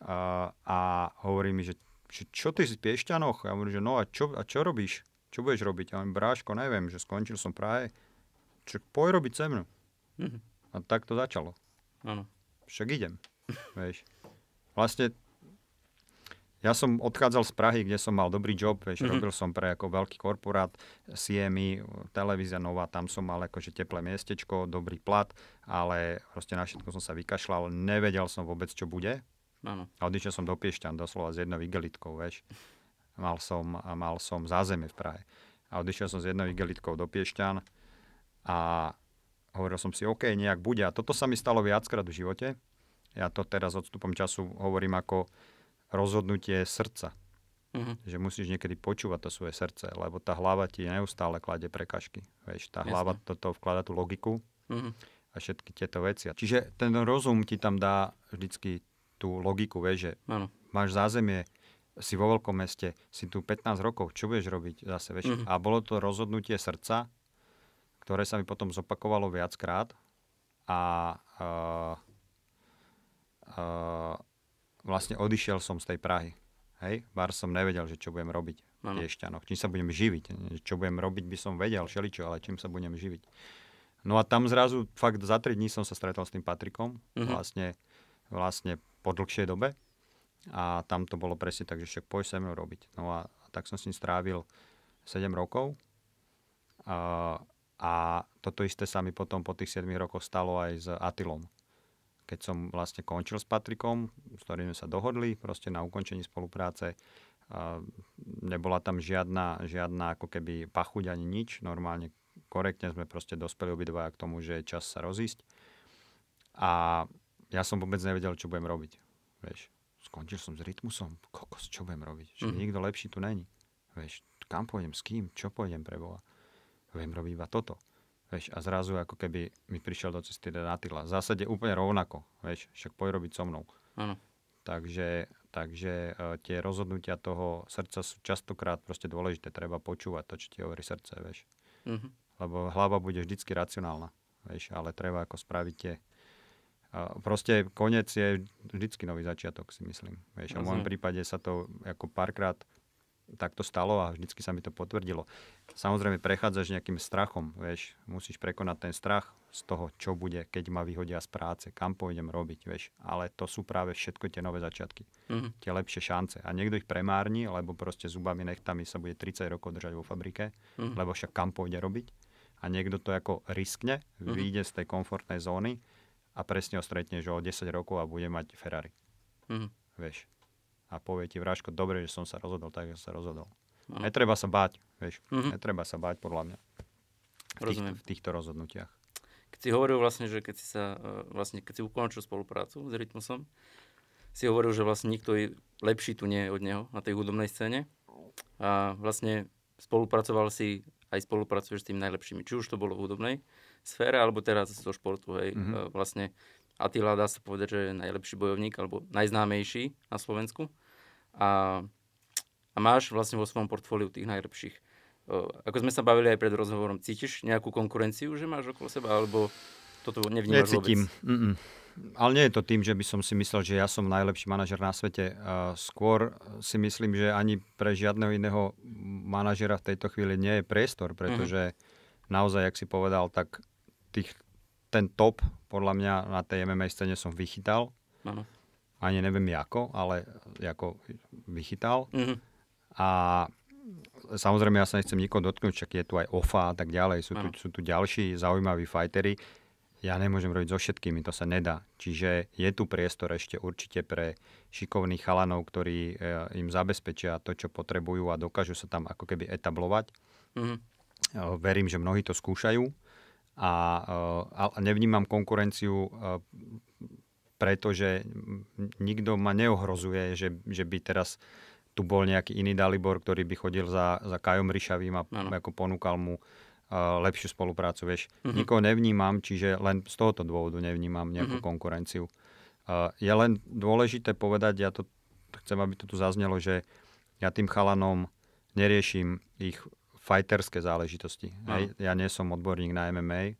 Uh, a hovorí mi, že že čo ty si v Piešťanoch? Ja hovorím, že no a čo, a čo robíš? Čo budeš robiť? Ja hovorím, bráško, neviem, že skončil som práve. Čo, poj robiť se mnou. Mm-hmm. A tak to začalo. Áno. Však idem. vieš. Vlastne ja som odchádzal z Prahy, kde som mal dobrý job, vieš, mm-hmm. robil som pre ako veľký korporát, CMI, televízia nová, tam som mal akože teplé miestečko, dobrý plat, ale proste na všetko som sa vykašľal, nevedel som vôbec, čo bude, Áno. A odišiel som do Piešťan doslova s jednou igelitkou, veš. Mal som, mal som zázemie v Prahe. A odišiel som s jednou igelitkou do Piešťan a hovoril som si, OK, nejak bude. A toto sa mi stalo viackrát v živote. Ja to teraz odstupom času hovorím ako rozhodnutie srdca. Uh-huh. Že musíš niekedy počúvať to svoje srdce, lebo tá hlava ti neustále klade prekažky. Vieš, tá Jasne. hlava toto vklada tú logiku uh-huh. a všetky tieto veci. Čiže ten rozum ti tam dá vždycky tú logiku, vieš, že ano. máš zázemie, si vo veľkom meste, si tu 15 rokov, čo budeš robiť zase, vieš? Mm-hmm. A bolo to rozhodnutie srdca, ktoré sa mi potom zopakovalo viackrát a uh, uh, vlastne odišiel som z tej Prahy. Hej, bar som nevedel, že čo budem robiť v Piešťanoch, čím sa budem živiť. Čo budem robiť, by som vedel šeličo, ale čím sa budem živiť. No a tam zrazu, fakt za 3 dní som sa stretol s tým Patrikom. Mm-hmm. Vlastne vlastne po dlhšej dobe a tam to bolo presne tak, že však poď sa mnou robiť. No a, a tak som s ním strávil 7 rokov a, a toto isté sa mi potom po tých 7 rokoch stalo aj s Atilom. Keď som vlastne končil s Patrikom, s ktorým sa dohodli proste na ukončení spolupráce, a nebola tam žiadna, žiadna ako keby pachuť ani nič, normálne korektne sme proste dospeli obidvaja k tomu, že je čas sa rozísť. A ja som vôbec nevedel, čo budem robiť. Vieš, skončil som s rytmusom, kokos, čo budem robiť? Že mm. nikto lepší tu není. Vieš, kam pôjdem, s kým, čo pôjdem pre Boha? Viem robiť iba toto. Vieš, a zrazu ako keby mi prišiel do cesty Denatila. V zásade úplne rovnako, vieš, však poj robiť so mnou. Ano. Takže, takže e, tie rozhodnutia toho srdca sú častokrát proste dôležité. Treba počúvať to, čo ti hovorí srdce, vieš. Mm-hmm. Lebo hlava bude vždycky racionálna, vieš, ale treba ako spraviť tie proste koniec je vždycky nový začiatok, si myslím. Vieš, a v môjom prípade sa to ako párkrát takto stalo a vždycky sa mi to potvrdilo. Samozrejme, prechádzaš nejakým strachom, vieš, musíš prekonať ten strach z toho, čo bude, keď ma vyhodia z práce, kam pôjdem robiť, vieš. Ale to sú práve všetko tie nové začiatky, mm-hmm. tie lepšie šance. A niekto ich premárni, lebo proste zubami nechtami sa bude 30 rokov držať vo fabrike, mm-hmm. lebo však kam pôjde robiť. A niekto to ako riskne, mm-hmm. vyjde z tej komfortnej zóny a presne ho stretneš o 10 rokov a bude mať Ferrari. Mm. Vieš. A povie ti Vraško, dobre, že som sa rozhodol tak, som sa rozhodol. Ano. Mhm. Netreba sa báť, vieš. Mm-hmm. Netreba sa báť, podľa mňa. V, Rozumiem. v týchto rozhodnutiach. Keď si hovoril vlastne, že keď si sa, e, vlastne keď si ukončil spoluprácu s Rytmusom, si hovoril, že vlastne nikto lepší tu nie od neho na tej hudobnej scéne. A vlastne spolupracoval si aj spolupracuješ s tými najlepšími. Či už to bolo v hudobnej, sfére, alebo teraz zo športu, hej. Mm-hmm. Vlastne Attila dá sa povedať, že je najlepší bojovník, alebo najznámejší na Slovensku. A, a máš vlastne vo svojom portfóliu tých najlepších. O, e, ako sme sa bavili aj pred rozhovorom, cítiš nejakú konkurenciu, že máš okolo seba, alebo toto nevnímaš Necítim. vôbec? Mm-mm. Ale nie je to tým, že by som si myslel, že ja som najlepší manažer na svete. E, skôr si myslím, že ani pre žiadneho iného manažera v tejto chvíli nie je priestor, pretože mm-hmm. naozaj, jak si povedal, tak tých, ten top podľa mňa na tej MMA scéne som vychytal. Ano. Ani neviem ako, ale ako vychytal. Mm-hmm. A samozrejme ja sa nechcem nikoho dotknúť, však je tu aj OFA a tak ďalej, sú, tu, sú tu ďalší zaujímaví fightery. Ja nemôžem robiť so všetkými, to sa nedá. Čiže je tu priestor ešte určite pre šikovných chalanov, ktorí e, im zabezpečia to, čo potrebujú a dokážu sa tam ako keby etablovať. Mm-hmm. Verím, že mnohí to skúšajú a, eh, a nevnímam konkurenciu eh, pretože nikto ma neohrozuje, že, že by teraz tu bol nejaký iný Dalibor, ktorý by chodil za, za Kajom Ryšavým a ako ponúkal mu eh, lepšiu spoluprácu. Vieš. Mm-hmm. Nikoho nevnímam, čiže len z tohoto dôvodu nevnímam nejakú mm-hmm. konkurenciu. je len dôležité povedať, ja to chcem, aby to tu zaznelo, že ja tým chalanom neriešim ich fajterské záležitosti. Hej. Ja nie som odborník na MMA,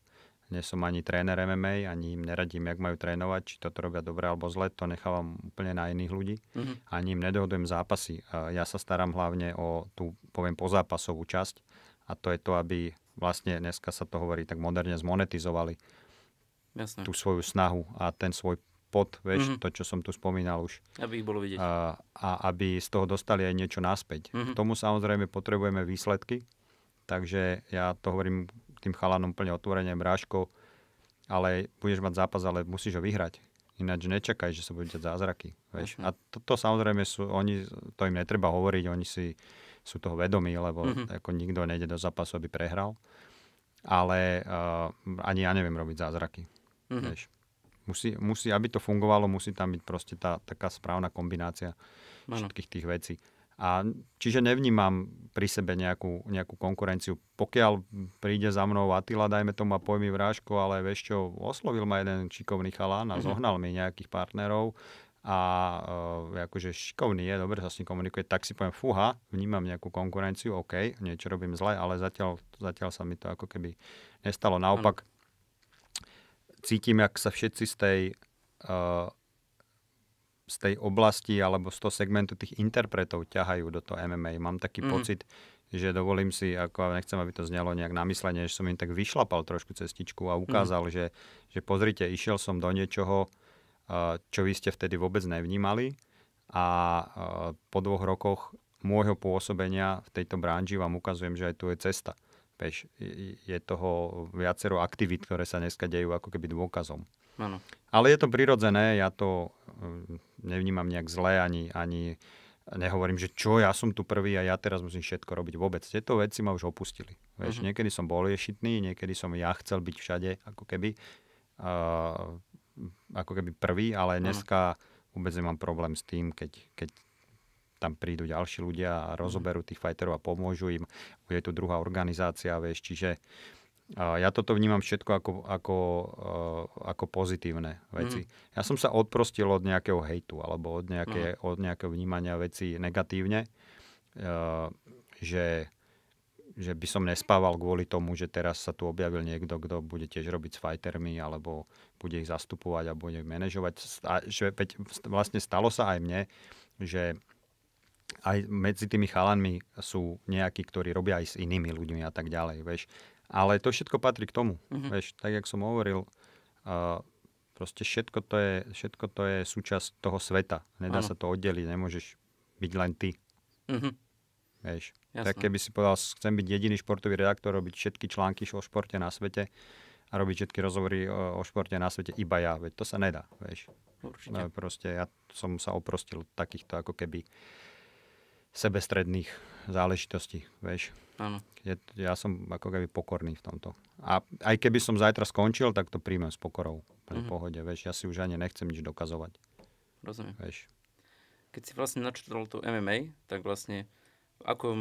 nie som ani tréner MMA, ani im neradím, jak majú trénovať, či toto robia dobre alebo zle, to nechávam úplne na iných ľudí. Mm-hmm. Ani im nedohodujem zápasy. Ja sa starám hlavne o tú, poviem, pozápasovú časť a to je to, aby vlastne dneska sa to hovorí tak moderne zmonetizovali Jasne. tú svoju snahu a ten svoj pod, vieš, mm-hmm. to, čo som tu spomínal už. Aby ich bolo vidieť. A, a aby z toho dostali aj niečo naspäť. Mm-hmm. K mhm. tomu samozrejme potrebujeme výsledky, Takže ja to hovorím tým chalanom plne otvorene, bráškou, ale budeš mať zápas, ale musíš ho vyhrať. Ináč nečakaj, že sa budú dať zázraky. Vieš. Uh-huh. A toto to, samozrejme sú, oni, to im netreba hovoriť, oni si sú toho vedomí, lebo uh-huh. ako nikto nejde do zápasu, aby prehral. Ale uh, ani ja neviem robiť zázraky. Uh-huh. Vieš. Musí, musí, aby to fungovalo, musí tam byť proste tá taká správna kombinácia ano. všetkých tých vecí. A čiže nevnímam pri sebe nejakú, nejakú konkurenciu. Pokiaľ príde za mnou Atila, dajme tomu a pojmi vrážko, ale vieš čo, oslovil ma jeden šikovný chalán a mhm. zohnal mi nejakých partnerov a uh, akože šikovný je, dobre sa s ním komunikuje, tak si poviem, fuha, vnímam nejakú konkurenciu, OK, niečo robím zle, ale zatiaľ, zatiaľ sa mi to ako keby nestalo. Naopak, cítim, jak sa všetci z tej uh, z tej oblasti alebo z toho segmentu tých interpretov ťahajú do toho MMA. Mám taký mm. pocit, že dovolím si, ako nechcem, aby to znelo nejak namyslenie, že som im tak vyšlapal trošku cestičku a mhm. ukázal, mm. že, že pozrite, išiel som do niečoho, eh, čo vy ste vtedy vôbec nevnímali a eh, po dvoch rokoch môjho pôsobenia v tejto branži vám ukazujem, že aj tu je cesta. Peš, je toho viacero aktivít, ktoré sa dneska dejú ako keby dôkazom. Ano. Ale je to prirodzené, ja to hm, nevnímam nejak zle, ani, ani nehovorím, že čo, ja som tu prvý a ja teraz musím všetko robiť vôbec. Tieto veci ma už opustili. Vieš, uh-huh. niekedy som bol ješitný, niekedy som ja chcel byť všade, ako keby, uh, ako keby prvý, ale mhm. dneska uh-huh. vôbec nemám problém s tým, keď, keď tam prídu ďalší ľudia a mhm. rozoberú tých fajterov a pomôžu im. Bude tu druhá organizácia, vieš, čiže uh, ja toto vnímam všetko ako, ako, e, ako pozitívne veci. Mm. Ja som sa odprostil od nejakého hejtu alebo od, nejaké, mm. od nejakého vnímania veci negatívne, e, že, že by som nespával kvôli tomu, že teraz sa tu objavil niekto, kto bude tiež robiť s fightermi alebo bude ich zastupovať a bude ich manažovať. A, že, vlastne stalo sa aj mne, že aj medzi tými chalanmi sú nejakí, ktorí robia aj s inými ľuďmi a tak ďalej. Vieš. Ale to všetko patrí k tomu. Mm-hmm. Vieš, tak, jak som hovoril, uh, proste všetko to, je, všetko to je súčasť toho sveta. Nedá ano. sa to oddeliť, nemôžeš byť len ty. Mm-hmm. Vieš. Tak keby si povedal, chcem byť jediný športový redaktor, robiť všetky články o športe na svete a robiť všetky rozhovory o, o športe na svete iba ja. Veď to sa nedá, vieš. Určite. No, proste ja som sa oprostil takýchto ako keby sebestredných záležitosti, vieš. Áno. Ja, ja som ako keby pokorný v tomto. A aj keby som zajtra skončil, tak to príjmem s pokorou. Pri mm-hmm. pohode, vieš, ja si už ani nechcem nič dokazovať. Rozumiem. Vieš. Keď si vlastne načítal tú MMA, tak vlastne v akom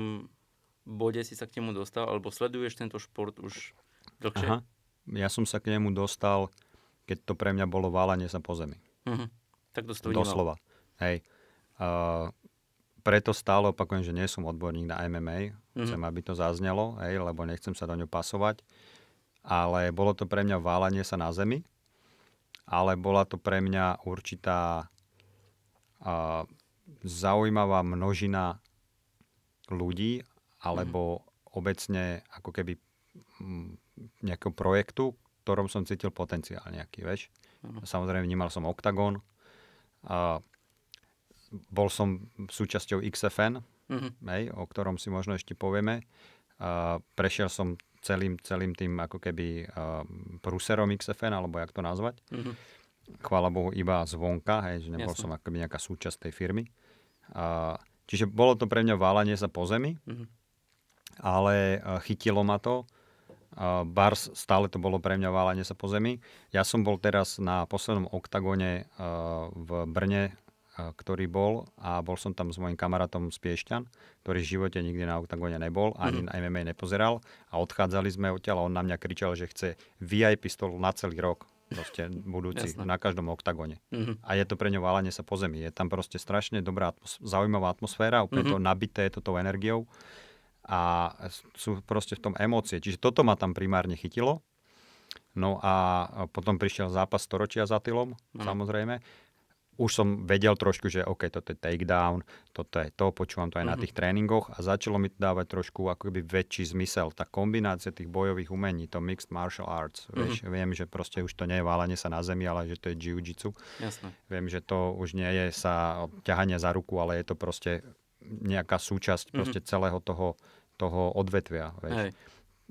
bode si sa k nemu dostal, alebo sleduješ tento šport už dlhšie? Aha. Ja som sa k nemu dostal, keď to pre mňa bolo válanie sa po zemi. Mm-hmm. Tak to Doslova. Hej. Uh, preto stále opakujem, že nie som odborník na MMA. mm-hmm. aby to zaznelo, hej, lebo nechcem sa do ňu pasovať. Ale bolo to pre mňa válanie sa na zemi, ale bola to pre mňa určitá uh, zaujímavá množina ľudí alebo mm-hmm. obecne ako keby mm, nejakého projektu, ktorom som cítil potenciál nejaký, vieš. Mm-hmm. Samozrejme vnímal som OKTAGON, uh, bol som súčasťou XFN, mm-hmm. hej, o ktorom si možno ešte povieme. A prešiel som celým, celým tým ako keby uh, pruserom XFN, alebo jak to nazvať. Mm-hmm. Chvála Bohu iba zvonka, hej, že nebol Jasne. som akoby nejaká súčasť tej firmy. A, čiže bolo to pre mňa válanie sa po zemi, mm-hmm. ale uh, chytilo ma to. Uh, bars stále to bolo pre mňa válanie sa po zemi. Ja som bol teraz na poslednom oktagone uh, v Brne ktorý bol a bol som tam s mojim kamarátom z Piešťan, ktorý v živote nikdy na oktagóne nebol, ani mm. na MMA nepozeral a odchádzali sme odtiaľ a on na mňa kričal, že chce VIP stolu na celý rok proste budúci na každom oktagóne. Mm-hmm. A je to pre ňo válenie sa po zemi. Je tam proste strašne dobrá, atmos- zaujímavá atmosféra, úplne mm-hmm. to nabité je to energiou a sú proste v tom emócie. Čiže toto ma tam primárne chytilo. No a potom prišiel zápas storočia za Tylom, mm. samozrejme už som vedel trošku, že OK, toto je takedown, toto je to, počúvam to aj mm-hmm. na mhm. tých tréningoch a začalo mi to dávať trošku akoby väčší zmysel. Tá kombinácia tých bojových umení, to mixed martial arts, mm-hmm. vieš, viem, že proste už to nie je válanie sa na zemi, ale že to je jiu-jitsu. Jasne. Viem, že to už nie je sa ťahanie za ruku, ale je to proste nejaká súčasť mm-hmm. proste celého toho, toho odvetvia. Vieš. Hej.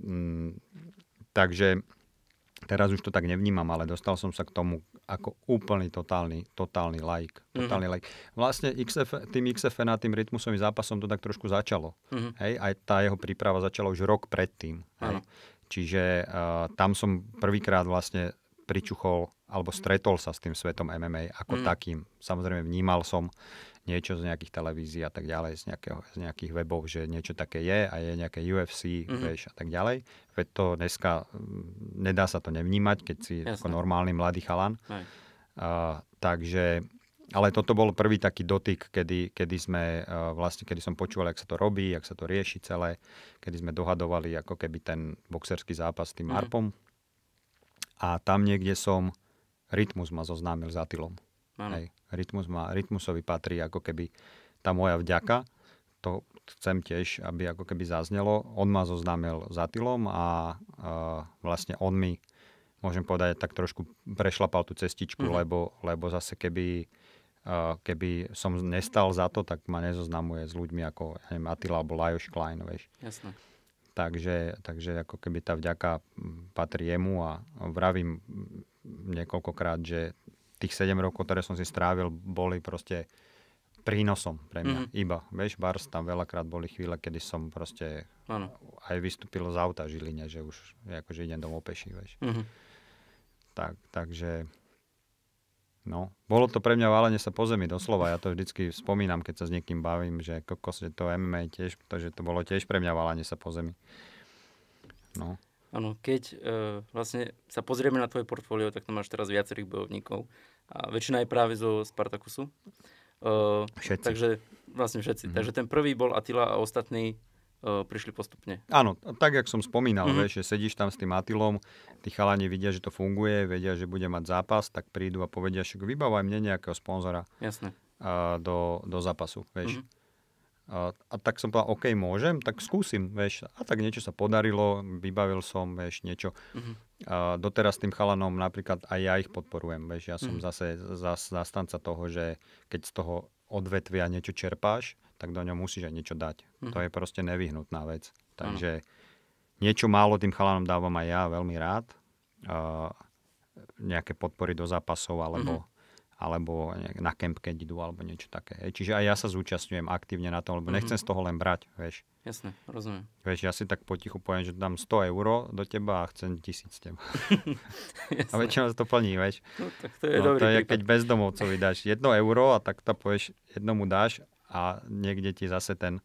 Mm, takže teraz už to tak nevnímam, ale dostal som sa k tomu ako úplný totálny, totálny like. Mhm. Totálny mm-hmm. like. Vlastne XF, tým XFN a tým rytmusovým zápasom to tak trošku začalo. Mm-hmm. Hej, aj tá jeho príprava začala už rok predtým. Hej. Čiže uh, tam som prvýkrát vlastne pričuchol alebo stretol sa s tým svetom MMA ako mm. takým. Samozrejme vnímal som, niečo z nejakých televízií a tak ďalej, z, nejakého, z nejakých webov, že niečo také je a je nejaké UFC, mm-hmm. vieš, a tak ďalej. Veď to dneska, nedá sa to nevnímať, keď si Jasne. ako normálny mladý chalan. Uh, takže, ale toto bol prvý taký dotyk, kedy, kedy sme, uh, vlastne, kedy som počúval, jak sa to robí, jak sa to rieši celé, kedy sme dohadovali ako keby ten boxerský zápas s tým mm-hmm. Arpom. A tam niekde som Rytmus ma zoznámil s Atilom. Hej, rytmus má, rytmusovi patrí ako keby tá moja vďaka. To chcem tiež, aby ako keby zaznelo. On ma zoznámil s Atilom a, a vlastne on mi, môžem povedať, tak trošku prešlapal tú cestičku, mm-hmm. lebo, lebo zase keby keby som nestal za to, tak ma nezoznamuje s ľuďmi ako ja neviem, Attila alebo Lajos Klein, vieš. Jasne. Takže, takže ako keby tá vďaka patrí jemu a vravím niekoľkokrát, že tých 7 rokov, ktoré som si strávil, boli proste prínosom pre mňa. Mm. Iba, vieš, bars tam veľakrát boli chvíle, kedy som proste ano. aj vystúpil z auta v Žiline, že už akože idem domov peši, vieš. Mm-hmm. Tak, takže No, bolo to pre mňa válenie sa po zemi, doslova. Ja to vždycky spomínam, keď sa s niekým bavím, že kokos, že to MMA tiež, pretože to bolo tiež pre mňa válenie sa po zemi. No. Áno, keď e, vlastne sa pozrieme na tvoje portfólio, tak tam máš teraz viacerých bojovníkov. A väčšina je práve zo Spartakusu. E, všetci. Takže vlastne všetci. Mm-hmm. Takže ten prvý bol Atila a ostatní e, prišli postupne. Áno, tak jak som spomínal, mm-hmm. vieš, že sedíš tam s tým Atilom, tí chalani vidia, že to funguje, vedia, že bude mať zápas, tak prídu a povedia, že vybavaj mne nejakého sponzora Jasne. do, do zápasu, vieš. Mm-hmm. A, a tak som povedal, OK, môžem, tak skúsim, vieš. A tak niečo sa podarilo, vybavil som, vieš, niečo. Uh-huh. A doteraz tým chalanom napríklad aj ja ich podporujem, vieš. Ja som uh-huh. zase zas, zastanca toho, že keď z toho odvetvia niečo čerpáš, tak do ňom musíš aj niečo dať. Uh-huh. To je proste nevyhnutná vec. Takže uh-huh. niečo málo tým chalanom dávam aj ja veľmi rád. A, nejaké podpory do zápasov alebo uh-huh alebo na kemp, keď idú, alebo niečo také. Čiže aj ja sa zúčastňujem aktívne na tom, lebo mm-hmm. nechcem mhm. z toho len brať, vieš. Jasne, rozumiem. Vieš, ja si tak potichu poviem, že dám 100 eur do teba a chcem 1000 z teba. a väčšinou sa to plní, vieš. No, tak to je no, dobrý to je, keď bezdomovcovi dáš 1 euro a tak to povieš, jednomu dáš a niekde ti zase ten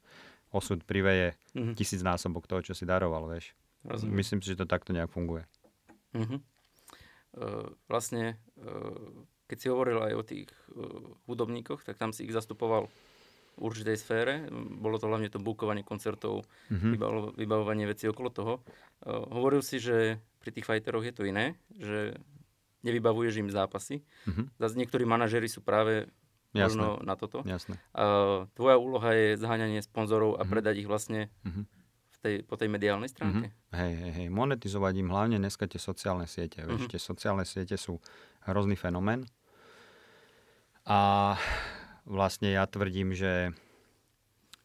osud priveje mm-hmm. tisíc násobok toho, čo si daroval, vieš. Rozumiem. Myslím si, že to takto nejak funguje. Mm-hmm. Uh, vlastne uh keď si hovoril aj o tých uh, hudobníkoch, tak tam si ich zastupoval v určitej sfére. Bolo to hlavne to bukovanie koncertov, mm-hmm. Vybavo- vybavovanie vecí okolo toho. Uh, hovoril si, že pri tých fajteroch je to iné, že nevybavuješ im zápasy. Mm-hmm. Zase niektorí manažery sú práve Jasné. možno na toto. Jasné. Uh, tvoja úloha je zháňanie sponzorov a mm-hmm. predať ich vlastne mm-hmm tej, po tej mediálnej stránke? Mm-hmm. Hej, hej, hej, monetizovať im hlavne dneska tie sociálne siete. Mm-hmm. Vieš, tie sociálne siete sú hrozný fenomén. A vlastne ja tvrdím, že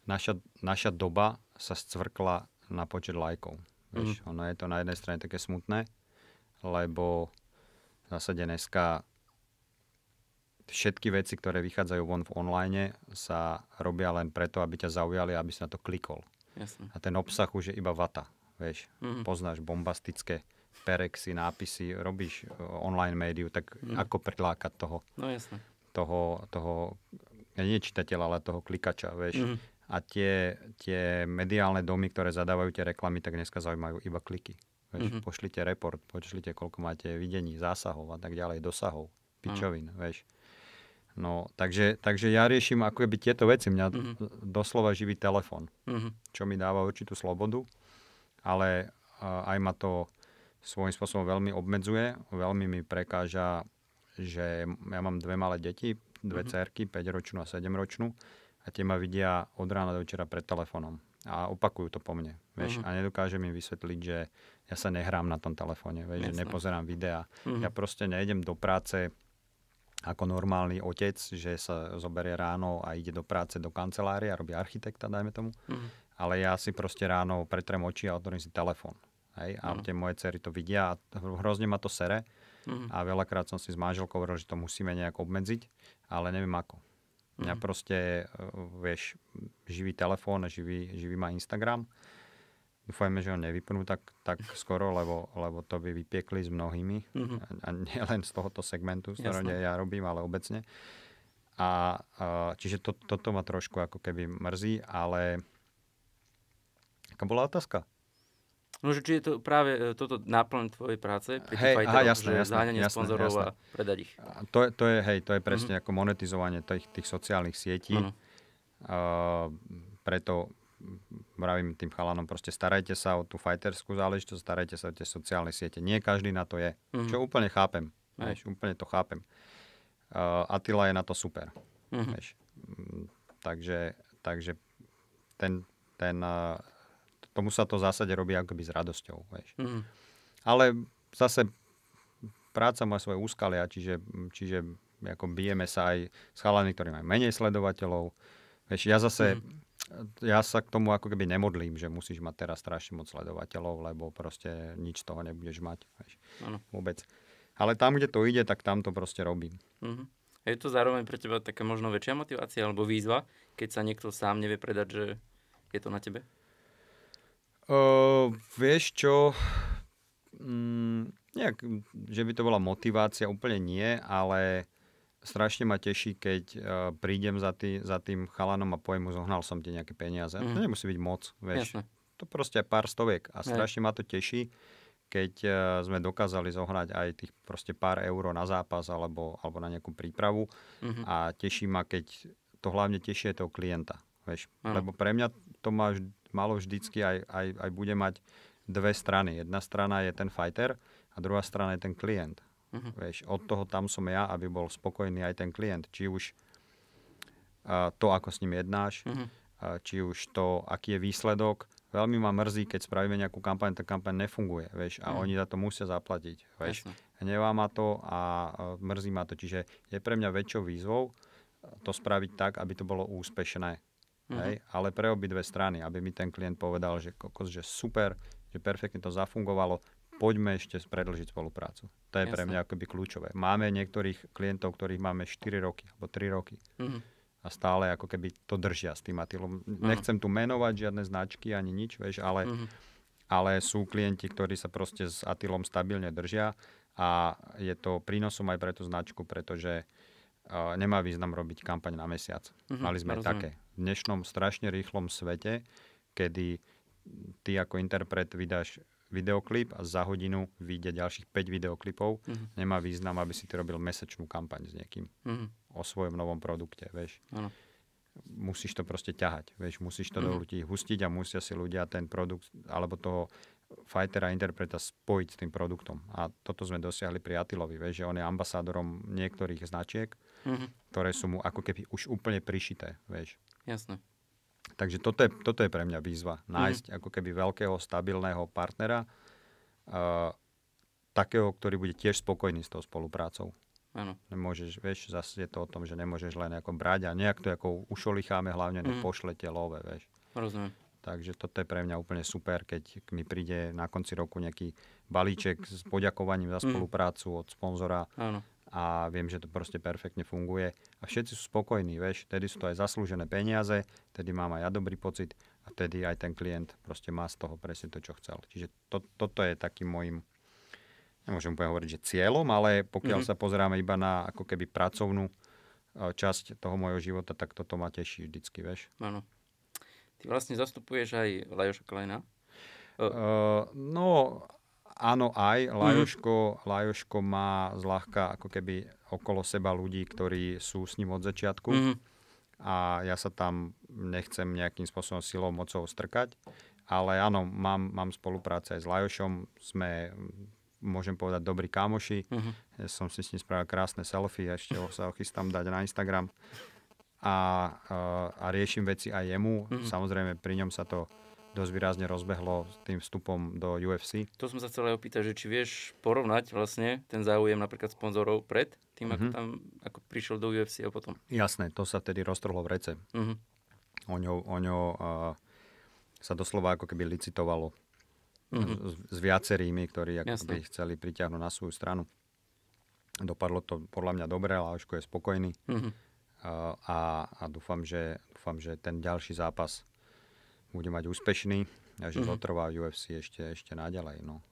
naša, naša doba sa scvrkla na počet lajkov. Vieš, mm. Ono je to na jednej strane také smutné, lebo v zásade dneska všetky veci, ktoré vychádzajú von v online, sa robia len preto, aby ťa zaujali, aby si na to klikol. Jasne. A ten obsah už je iba vata. Vieš, mm poznáš bombastické perexy, nápisy, robíš eh, online médiu, tak mm. ako prilákať toho? No jasne toho, toho nie čitateľa, ale toho klikača, vieš. Mm. A tie, tie mediálne domy, ktoré zadávajú tie reklamy, tak dneska zaujímajú iba kliky. Vieš, mm-hmm. Pošlite report, pošlite, koľko máte videní, zásahov a tak ďalej, dosahov, mhm. pičovin, mm. vieš. No, takže, takže ja riešim ako keby tieto veci. Mňa mm-hmm. doslova živí telefon, mm-hmm. čo mi dáva určitú slobodu, ale uh, aj ma to svojím spôsobom veľmi obmedzuje, veľmi mi prekáža že ja mám dve malé deti, dve mm-hmm. cerky, 5-ročnú a 7-ročnú a tie ma vidia od rána do večera pred telefónom a opakujú to po mne, vieš, uh-huh. a nedokáže mi vysvetliť, že ja sa nehrám na tom telefóne, vieš, že nepozerám videá. Uh-huh. Mhm. Ja proste nejdem do práce ako normálny otec, že sa zoberie ráno a ide do práce do kancelárie a robí architekta, dajme tomu. Uh-huh. Ale ja si proste ráno pretrem oči a otvorím si telefón. Hej? A uh-huh. tie moje cery to vidia a hrozne ma to sere. Mm-hmm. A veľakrát som si s manželkou hovoril, že to musíme nejak obmedziť, ale neviem ako. Mňa mm-hmm. proste, e, vieš, živý telefón, živý, živý má Instagram. Dúfajme, že ho nevypnú tak, tak skoro, lebo, lebo to by vypiekli s mnohými. Mm-hmm. A nielen z tohoto segmentu, z ktorého ja robím, ale obecne. A, a čiže to, toto ma trošku ako keby mrzí, ale aká bola otázka? No, že či je to práve e, toto náplň tvojej práce pri hej, aha, jasné, že jasné, jasné, sponzorov jasné. a predať ich. A to, to je, hej, to je mhm. presne mm-hmm. ako monetizovanie tých, tých sociálnych sietí. Mm-hmm. Uh, preto vravím tým chalanom, proste starajte sa o tú fighterskú záležitosť, starajte sa o tie sociálne siete. Nie každý na to je. Mm-hmm. Čo úplne chápem. Mm-hmm. Vieš, úplne to chápem. Uh, Attila je na to super. Mm-hmm. Vieš. Mm, takže, takže ten, ten uh, tomu sa to v zásade robí akoby s radosťou. Vieš. Mm. Ale zase práca má svoje úskalia, čiže, čiže ako bijeme sa aj s chalami, ktorí majú menej sledovateľov. Vieš, ja zase, mm. ja sa k tomu ako keby nemodlím, že musíš mať teraz strašne moc sledovateľov, lebo proste nič z toho nebudeš mať. Vieš, vôbec. Ale tam, kde to ide, tak tam to proste robím. Mm-hmm. Je to zároveň pre teba taká možno väčšia motivácia alebo výzva, keď sa niekto sám nevie predať, že je to na tebe? vieš čo, mm, nejak, že by to bola motivácia, úplne nie, ale strašne ma teší, keď uh, prídem za, tý, za tým chalanom a poviem mu, zohnal som ti nejaké peniaze. Mm. To nemusí byť moc, vieš. Jasne. To proste pár stoviek a strašne ma to teší, keď uh, sme dokázali zohnať aj tých proste pár eur na zápas alebo, alebo na nejakú prípravu mm-hmm. a teší ma, keď to hlavne tešie toho klienta. Vieš, lebo pre mňa to má malo vždycky aj, aj, aj bude mať dve strany. Jedna strana je ten fighter a druhá strana je ten klient. Uh-huh. Vieš, od toho tam som ja, aby bol spokojný aj ten klient. Či už uh, to, ako s ním jednáš, uh-huh. uh, či už to, aký je výsledok. Veľmi ma mrzí, keď spravíme nejakú kampaň, tá kampaň nefunguje, vieš, a uh-huh. oni za to musia zaplatiť, vieš. Hnevá ma to a uh, mrzí ma to. Čiže je pre mňa väčšou výzvou e, to spraviť tak, aby to bolo úspešné. Uh-huh. Hej? Ale pre obidve strany, aby mi ten klient povedal, že kokos, že super, že perfektne to zafungovalo, poďme ešte predlžiť spoluprácu. To je Jasne. pre mňa akoby kľúčové. Máme niektorých klientov, ktorých máme 4 roky alebo 3 roky. Uh-huh a stále ako keby to držia s tým Atilom. Mm. Nechcem tu menovať žiadne značky ani nič, vieš, ale, uh-huh. ale sú klienti, ktorí sa proste s Atilom stabilne držia a je to prínosom aj pre tú značku, pretože Eh, nemá význam robiť kampaň na mesiac. Uh-huh, Mali sme rozumiem. také. V dnešnom strašne rýchlom svete, kedy ty ako interpret vydáš videoklip a za hodinu vyjde ďalších 5 videoklipov, uh-huh. nemá význam, aby si ty robil mesačnú kampaň s niekým uh-huh. o svojom novom produkte, vieš. Ano. Musíš to proste ťahať, vieš, musíš to uh-huh. do ľudí hustiť a musia si ľudia ten produkt alebo toho a interpreta spojiť s tým produktom. A toto sme dosiahli pri Atilovi, vieš, že on je ambasádorom niektorých značiek, mm-hmm. ktoré sú mu ako keby už úplne prišité, vieš. Jasné. Takže toto je, toto je pre mňa výzva. Mhm. Nájsť mm-hmm. ako keby veľkého, stabilného partnera, uh, takého, ktorý bude tiež spokojný s tou spoluprácou. Áno. Nemôžeš, vieš, zase je to o tom, že nemôžeš len ako brať a nejak to ako ušolicháme, hlavne mm. nepošlete love, vieš. Rozumiem. Takže toto je pre mňa úplne super, keď mi príde na konci roku nejaký balíček s poďakovaním za mm. spoluprácu od sponzora. Áno a viem, že to proste perfektne funguje. A všetci sú spokojní, vieš, tedy sú to aj zaslúžené peniaze, tedy mám aj ja dobrý pocit a tedy aj ten klient proste má z toho presne to, čo chcel. Čiže to, toto je takým môjim, nemôžem úplne hovoriť, že cieľom, ale pokiaľ mm-hmm. sa pozeráme iba na ako keby pracovnú eh, časť toho môjho života, tak toto ma teší vždycky, vieš. Áno. Ty vlastne zastupuješ aj Lajoša Kleina? Uh, no, áno aj. Lajoško, mm. Lajoško má zľahka ako keby okolo seba ľudí, ktorí sú s ním od začiatku. Mm. A ja sa tam nechcem nejakým spôsobom silou, mocou strkať. Ale áno, mám, mám spolupráce aj s Lajošom. Sme, môžem povedať, dobrí kámoši. Uh-huh. Mhm. Ja som si s ním spravil krásne selfie. Ešte ho sa chystám dať na Instagram a, eh, a riešim veci aj jemu. Mm-hmm. Samozrejme, pri ňom sa to dosť výrazne rozbehlo s tým vstupom do UFC. To som sa chcel aj opýtať, že či vieš porovnať vlastne ten záujem napríklad sponzorov pred tým, mm-hmm. ako mhm. tam ako prišiel do UFC a potom. Jasné, to sa tedy roztrhlo v rece. Mm-hmm. O ňou, o ňou uh, sa doslova ako keby licitovalo mm-hmm. s, s viacerými, ktorí ako by chceli priťahnuť na svoju stranu. Dopadlo to podľa mňa dobre, Láško je spokojný. Mm-hmm a, a dúfam, že, dúfam, že ten ďalší zápas bude mať úspešný a že mm-hmm. UFC ešte, ešte naďalej. No.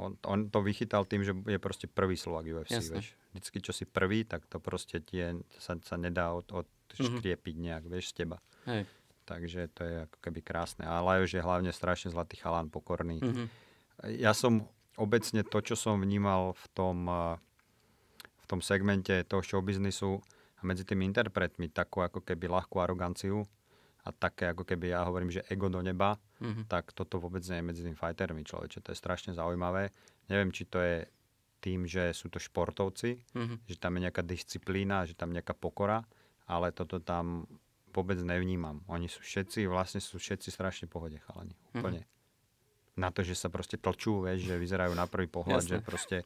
On, on to vychytal tým, že je proste prvý Slovak UFC. Vieš. Vždycky, čo si prvý, tak to proste tie, sa, sa nedá od, odškriepiť mm-hmm. nejak, vieš, z teba. Hej. Takže to je ako keby krásne. A Lajos je hlavne strašne zlatý chalán, pokorný. Mm-hmm. Ja som obecne to, čo som vnímal v tom, eh, v tom segmente toho showbiznisu, medzi tými interpretmi takú ako keby ľahkú aroganciu a také ako keby ja hovorím, že ego do neba, mm-hmm. tak toto vôbec nie je medzi tými fightermi, človeče. To je strašne zaujímavé. Neviem, či to je tým, že sú to športovci, mm-hmm. že tam je nejaká disciplína, že tam je nejaká pokora, ale toto tam vôbec nevnímam. Oni sú všetci, vlastne sú všetci strašne pohode chalani. Mhm. Úplne. Mm-hmm na to, že sa proste tlčú, vieš, že vyzerajú na prvý pohľad, Jasne. že proste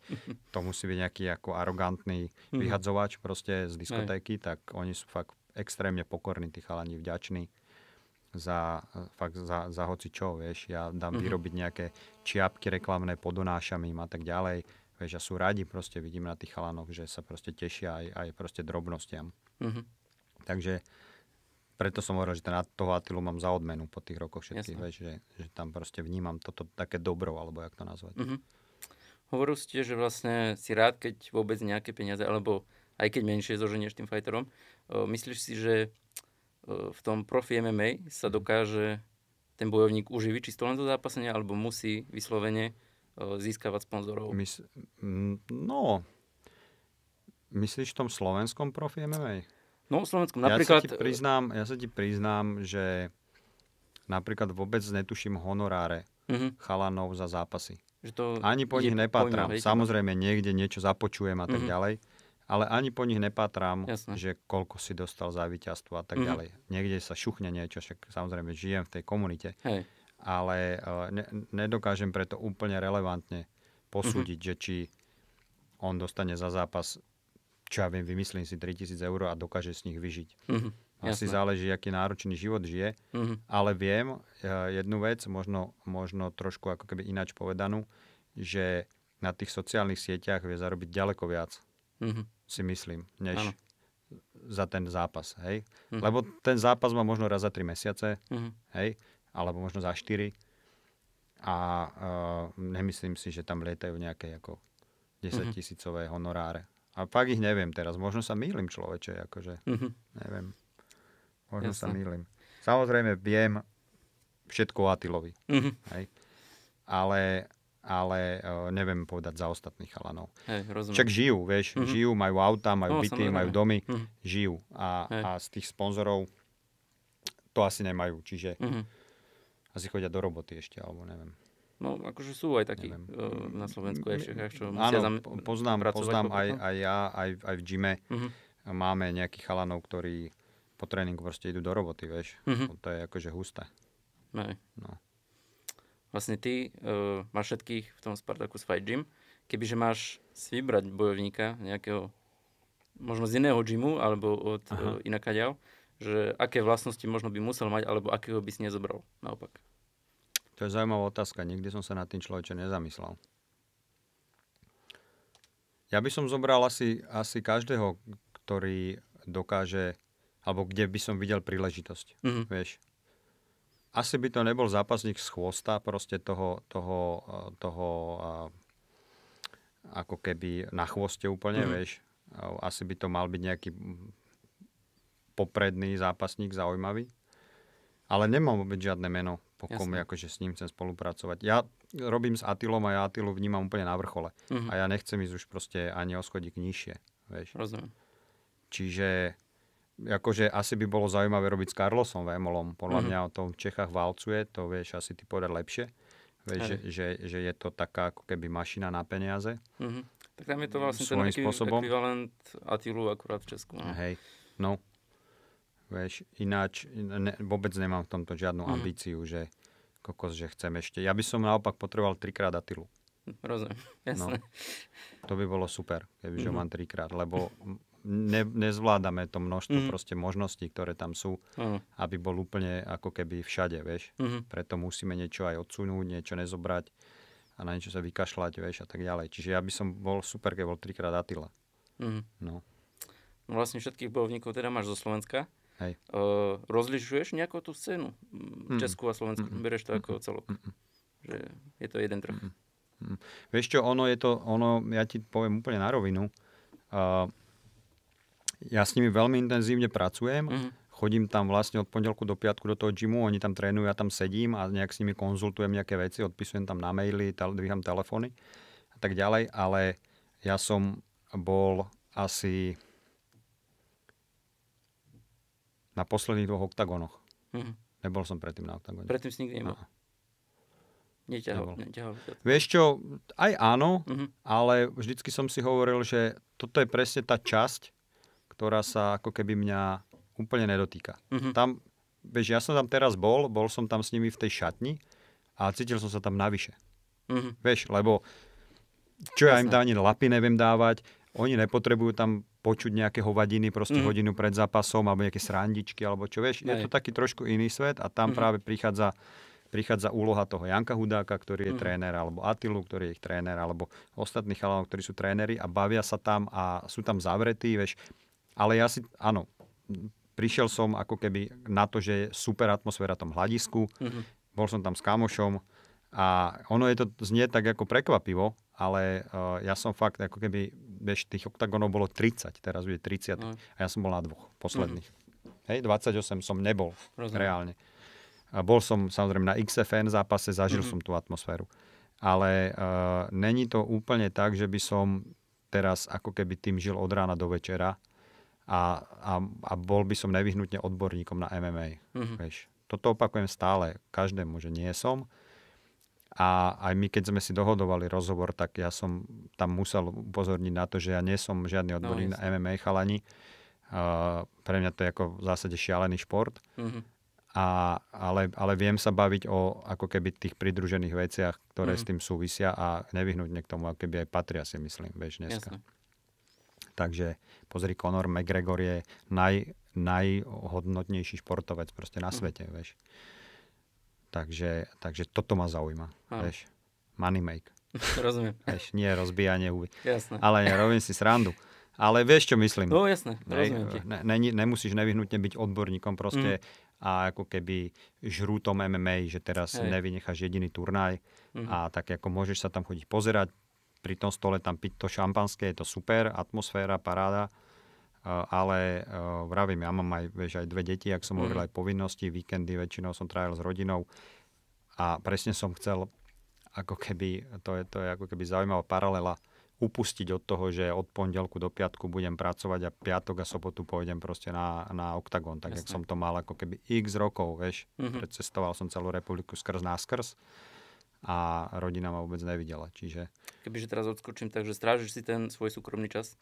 to musí byť nejaký ako arogantný mhm. vyhadzovač proste z diskotéky, Aj. tak oni sú fakt extrémne pokorní, tí chalani vďační za, fakt za, za hoci čo, vieš, ja dám mm-hmm. vyrobiť nejaké čiapky reklamné, podonášam im a tak ďalej, vieš, a sú radi, proste vidím na tých chalanoch, že sa proste tešia aj, aj proste drobnostiam. Mm-hmm. Takže preto som hovoril, že ten teda toho Atilu mám za odmenu po tých rokoch všetkých, vieš, že, že tam proste vnímam toto také dobro, alebo jak to nazvať. Mm-hmm. Hovoril ste, že vlastne si rád, keď vôbec nejaké peniaze, alebo aj keď menšie zoženieš tým fighterom. O, e, myslíš si, že o, e, v tom profi MMA sa mhm. dokáže ten bojovník uživiť čisto len do zápasenia, alebo musí vyslovene o, e, získavať sponzorov? Mysl- no, myslíš v tom slovenskom profi MMA? No, Slovensku napríklad... Ja sa ti priznám, ja sa ti priznám že napríklad vôbec netuším honoráre uh-huh. chalanov za zápasy. Že to ani po nich nepatrám. Pojme, Samozrejme, niekde niečo započujem a tak uh-huh. ďalej, ale ani po nich nepatrám, Jasne. že koľko si dostal za víťazstvo a tak mm ďalej. Niekde sa šuchne niečo, však samozrejme žijem v tej komunite, Hej. ale eh, ne, nedokážem preto úplne relevantne posúdiť, mm-hmm. že či on dostane za zápas čo ja viem, vymyslím si 3000 eur a dokáže z nich vyžiť. Mm-hmm. Asi záleží, aký náročný život žije, mm-hmm. ale viem eh, jednu vec, možno, možno trošku ako keby ináč povedanú, že na tých sociálnych sieťach vie zarobiť ďaleko viac, mm-hmm. si myslím, než ano. za ten zápas. Hej? Mm-hmm. Lebo ten zápas má možno raz za 3 mesiace, mm-hmm. hej? alebo možno za 4 a uh, nemyslím si, že tam lietajú nejaké ako 10 mhm. tisícové honoráre. A fakt ich neviem teraz. Možno sa mýlim človeče, akože. Mm-hmm. Neviem. Možno Jasne. sa mýlim. Samozrejme viem všetko o Atilovi. Mm-hmm. Hej. Ale, ale e, neviem povedať za ostatných chalanov. Hej, Čak Však žijú, vieš. Mm-hmm. Žijú, majú auta, majú no, byty, majú domy. Mm-hmm. Žijú. A, a z tých sponzorov to asi nemajú. Čiže mm-hmm. asi chodia do roboty ešte, alebo neviem. No, akože sú aj takí neviem. Eh, na Slovensku aj v čo musia Áno, poznám, poznám aj, aj ja, aj, aj v gyme. Uh-huh. Máme nejakých chalanov, ktorí po tréningu proste idú do roboty, vieš. Uh-huh. To je akože husté. Aj. No. Vlastne ty uh, máš všetkých v tom Spartaku Fight Gym. Kebyže máš si vybrať bojovníka nejakého, možno z iného gymu, alebo od uh, inaká ďal, že aké vlastnosti možno by musel mať, alebo akého by si nezobral, naopak. To je zaujímavá otázka. Nikdy som sa nad tým človeče nezamyslel. Ja by som zobral asi, asi každého, ktorý dokáže, alebo kde by som videl príležitosť. Mm-hmm. Vieš? Asi by to nebol zápasník z chvosta proste toho, toho, toho ako keby na chvoste úplne, mm-hmm. vieš. Asi by to mal byť nejaký popredný zápasník zaujímavý. Ale nemám vôbec žiadne meno, po Jasne. komu akože s ním chcem spolupracovať. Ja robím s Atilom a ja Atilu vnímam úplne na vrchole. Uh-huh. A ja nechcem ísť už proste ani o schodík nižšie. Vieš. Rozumiem. Čiže akože asi by bolo zaujímavé robiť s Carlosom Vémolom. Podľa uh-huh. mňa o tom v Čechách valcuje, to vieš asi ty povedať lepšie. Vieš, že, že, že je to taká ako keby mašina na peniaze. Uh-huh. Tak tam je to vlastne ten spôsobom. ekvivalent Atilu akurát v Česku. No. Hej, no. Vieš, ináč ne, vôbec nemám v tomto žiadnu mm. ambíciu, že kokos, že chcem ešte. Ja by som naopak potreboval trikrát Atilu. Rozumiem, jasné. No, to by bolo super, kebyže mm. mám trikrát, lebo ne, nezvládame to množstvo mm. proste možností, ktoré tam sú, mm. aby bol úplne ako keby všade, vieš. Mm. Preto musíme niečo aj odsunúť, niečo nezobrať a na niečo sa vykašľať, vieš, a tak ďalej. Čiže ja by som bol super, keď bol trikrát Atila. Mm. No. no. Vlastne všetkých bojovníkov teda máš zo Slovenska. Hej. Uh, rozlišuješ nejakú tú scénu? Mm. Českú a Slovensku. Mm. Bereš to mm. ako celok. Mm. Že je to jeden trh. Mm. mm. Vieš čo, ono je to, ono, ja ti poviem úplne na rovinu. Uh, ja s nimi veľmi intenzívne pracujem. Mm. Chodím tam vlastne od pondelku do piatku do toho gymu, oni tam trénujú, ja tam sedím a nejak s nimi konzultujem nejaké veci, odpisujem tam na maily, tel, dvíham telefóny a tak ďalej, ale ja som bol asi Na posledných dvoch oktagónoch. Mm-hmm. Nebol som predtým na oktagóne. Predtým si nikdy nebol. No. Neťahol, neťahol. Vieš čo, aj áno, mm-hmm. ale vždycky som si hovoril, že toto je presne tá časť, ktorá sa ako keby mňa úplne nedotýka. Mm-hmm. Tam, vieš, ja som tam teraz bol, bol som tam s nimi v tej šatni a cítil som sa tam navyše. Mm-hmm. Vieš, lebo čo ja im dám, ani lapy neviem dávať, oni nepotrebujú tam počuť nejaké hovadiny proste mm. hodinu pred zápasom alebo nejaké srandičky alebo čo vieš. Nej. Je to taký trošku iný svet a tam mm. práve prichádza prichádza úloha toho Janka Hudáka, ktorý je mm. tréner, alebo Atilu, ktorý je ich tréner, alebo ostatných chalanov, ktorí sú tréneri a bavia sa tam a sú tam zavretí, vieš. Ale ja si, áno, prišiel som ako keby na to, že je super atmosféra v tom hľadisku, mm-hmm. bol som tam s kamošom a ono je to znie tak ako prekvapivo, ale uh, ja som fakt ako keby vieš, tých oktagonov bolo 30, teraz bude 30. No. A ja som bol na dvoch posledných. Mm-hmm. Hej, 28 som nebol Rozumiem. reálne. A bol som samozrejme na XFN zápase, zažil mm-hmm. som tú atmosféru. Ale uh, není to úplne tak, že by som teraz ako keby tým žil od rána do večera a, a, a bol by som nevyhnutne odborníkom na MMA. Mm-hmm. Vieš. Toto opakujem stále každému, že nie som a aj my, keď sme si dohodovali rozhovor, tak ja som tam musel upozorniť na to, že ja nie som žiadny no, odborník no, na MMA chalani. Uh, pre mňa to je ako v zásade šialený šport. Mm-hmm. A, ale, ale viem sa baviť o ako keby tých pridružených veciach, ktoré mm-hmm. s tým súvisia a nevyhnutne k tomu, ako keby aj patria, si myslím, vieš, dneska. Jasne. Takže pozri, Conor McGregor je naj, najhodnotnejší športovec proste na mm-hmm. svete, vieš. Takže, takže toto ma zaujíma. Veš, Money make. Rozumiem. Veš, nie rozbijanie huby. Jasné. Ale ja robím si srandu. Ale vieš, čo myslím. No jasné, rozumiem Ne, ne, nemusíš nevyhnutne byť odborníkom proste mm. a ako keby žrútom MMA, že teraz Hej. nevynecháš jediný turnaj mm. a tak ako môžeš sa tam chodiť pozerať, pri tom stole tam piť to šampanské, je to super, atmosféra, paráda Eh, ale eh, vravím, ja mám aj, vieš, aj dve deti, ak som mm. hovoril, aj povinnosti, víkendy, väčšinou som trávil s rodinou a presne som chcel, ako keby, to je, to je ako keby zaujímavá paralela, upustiť od toho, že od pondelku do piatku budem pracovať a piatok a sobotu pôjdem proste na, na OKTAGON, tak ako som to mal ako keby x rokov, vieš, mm-hmm. precestoval som celú republiku skrz náskrz a rodina ma vôbec nevidela, čiže... Kebyže teraz odskočím, takže strážiš si ten svoj súkromný čas?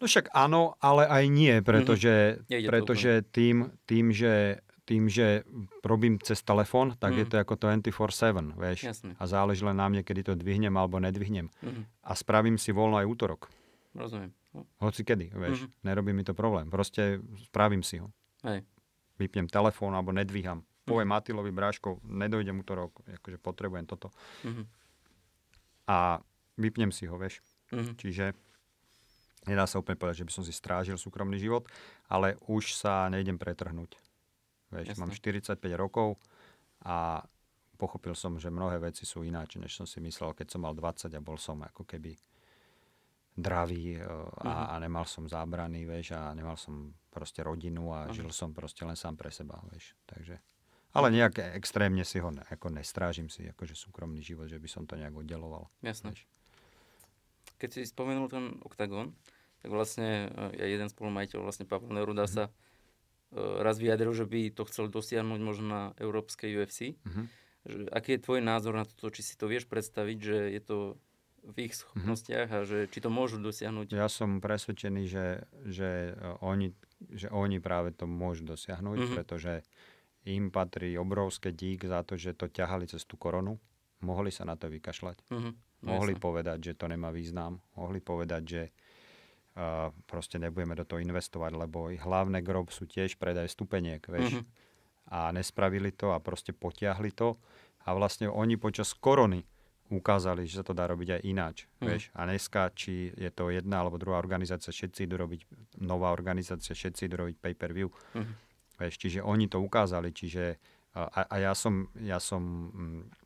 No však áno, ale aj nie, mhm. pretože, mm-hmm. pretože tým, tým, že, tým, že robím cez telefón, tak mm-hmm. je mhm. to ako 24-7, vieš. Jasne. A záleží len na mne, kedy to dvihnem alebo nedvihnem. Mm-hmm. A spravím si voľno aj útorok. Rozumiem. No. Hoci kedy, vieš. Mm-hmm. Nerobí mi to problém. Proste spravím si ho. Hej. Vypnem telefón alebo nedvíham. mm-hmm. Matilovi Bráškov, nedojdem útorok, akože potrebujem toto. Mm-hmm. A vypnem si ho, vieš. Mm-hmm. Čiže Nedá sa úplne povedať, že by som si strážil súkromný život, ale už sa nejdem pretrhnúť. Vieš, mám 45 rokov a pochopil som, že mnohé veci sú ináč, než som si myslel, keď som mal 20 a bol som ako keby dravý e, a, mhm. a nemal som zábrany, vieš, a nemal som proste rodinu a Aha. žil som proste len sám pre seba, vieš, takže. Ale nejak e, extrémne si ho, ne, ako nestrážim si, akože súkromný život, že by som to nejak oddeloval. Jasné. Keď si spomenul ten oktagón, tak vlastne e, ja jeden spolumajiteľ, vlastne Pavel Neruda sa mm-hmm. raz vyjadril, že by to chcel dosiahnuť možno na európskej UFC. Mm-hmm. Že, aký je tvoj názor na toto? Či si to vieš predstaviť, že je to v ich mhm. schopnostiach mm-hmm. a že či to môžu dosiahnuť? Ja som presvedčený, že, že, e, oni, že oni práve to môžu dosiahnuť, mm-hmm. pretože im patrí obrovské dík za to, že to ťahali cez tú koronu. Mohli sa na to vykašľať. Mm-hmm. Mohli Jasne. povedať, že to nemá význam. Mohli povedať, že proste nebudeme do toho investovať, lebo ich hlavné grob sú tiež predaj stupeniek, vieš. Mm-hmm. A nespravili to a proste potiahli to. A vlastne oni počas korony ukázali, že sa to dá robiť aj ináč. Mm. Vieš? A dneska, či je to jedna alebo druhá organizácia, všetci idú robiť, nová organizácia, všetci idú robiť pay-per-view. Mm. Vieš? Čiže oni to ukázali, čiže a, a ja som, ja som mm,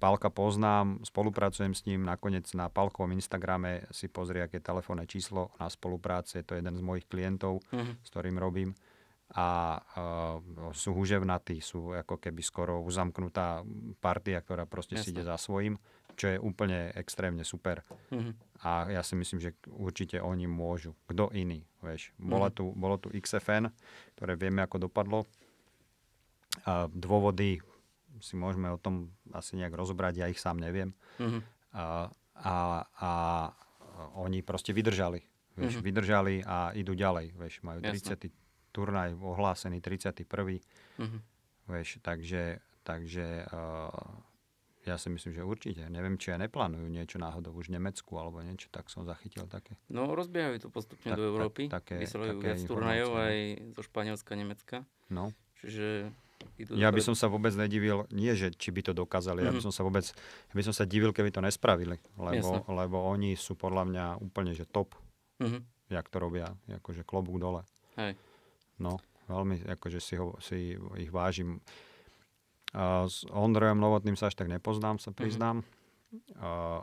Palka poznám, spolupracujem s ním, nakoniec na Palkovom Instagrame si pozrie, aké telefónne číslo na spolupráce, to je jeden z mojich klientov, mm-hmm. s ktorým robím. A uh, sú huževnatí, sú ako keby skoro uzamknutá partia, ktorá proste Jasne. si ide za svojím, čo je úplne extrémne super. Mm-hmm. A ja si myslím, že určite oni môžu. Kto iný, vieš. Mm-hmm. Bolo, tu, bolo tu XFN, ktoré vieme, ako dopadlo. Uh, dôvody si môžeme o tom asi nejak rozobrať, ja ich sám neviem. Uh-huh. A, a, a oni proste vydržali. Vieš, uh-huh. Vydržali a idú ďalej. Vieš, majú 30. turnaj ohlásený, 31. Uh-huh. Mhm. Vieš, takže, takže uh, ja si myslím, že určite. Neviem, či ja neplánujú niečo náhodou už v Nemecku alebo niečo, tak som zachytil také. No rozbiehajú to postupne tak, do Európy. Tak, také, také viac turnajov no. aj zo Španielska, Nemecka. No. Čiže Idú ja by som sa vôbec nedivil, nie že či by to dokázali, mm-hmm. ja by mhm. som sa vôbec, ja by som sa divil, keby to nespravili, lebo, lebo oni sú podľa mňa úplne, že top, mm-hmm. jak to robia, akože klobúk dole. Hej. No, veľmi, akože si, ho, si ich vážim. A s Ondrejom Novotným sa až tak nepoznám, sa mhm. priznám, mm-hmm. uh,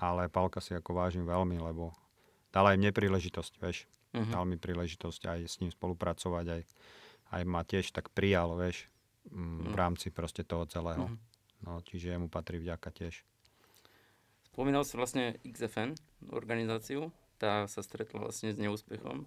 ale Palka si ako vážim veľmi, lebo dala aj mne príležitosť, vieš, Uh-huh. dal mi príležitosť aj s ním spolupracovať, aj aj ma tiež tak prijal, vieš, mm, v mhm. rámci proste toho celého. Mm-hmm. No, čiže mu patrí vďaka tiež. Spomínal si vlastne XFN, organizáciu, tá sa stretla vlastne s neúspechom.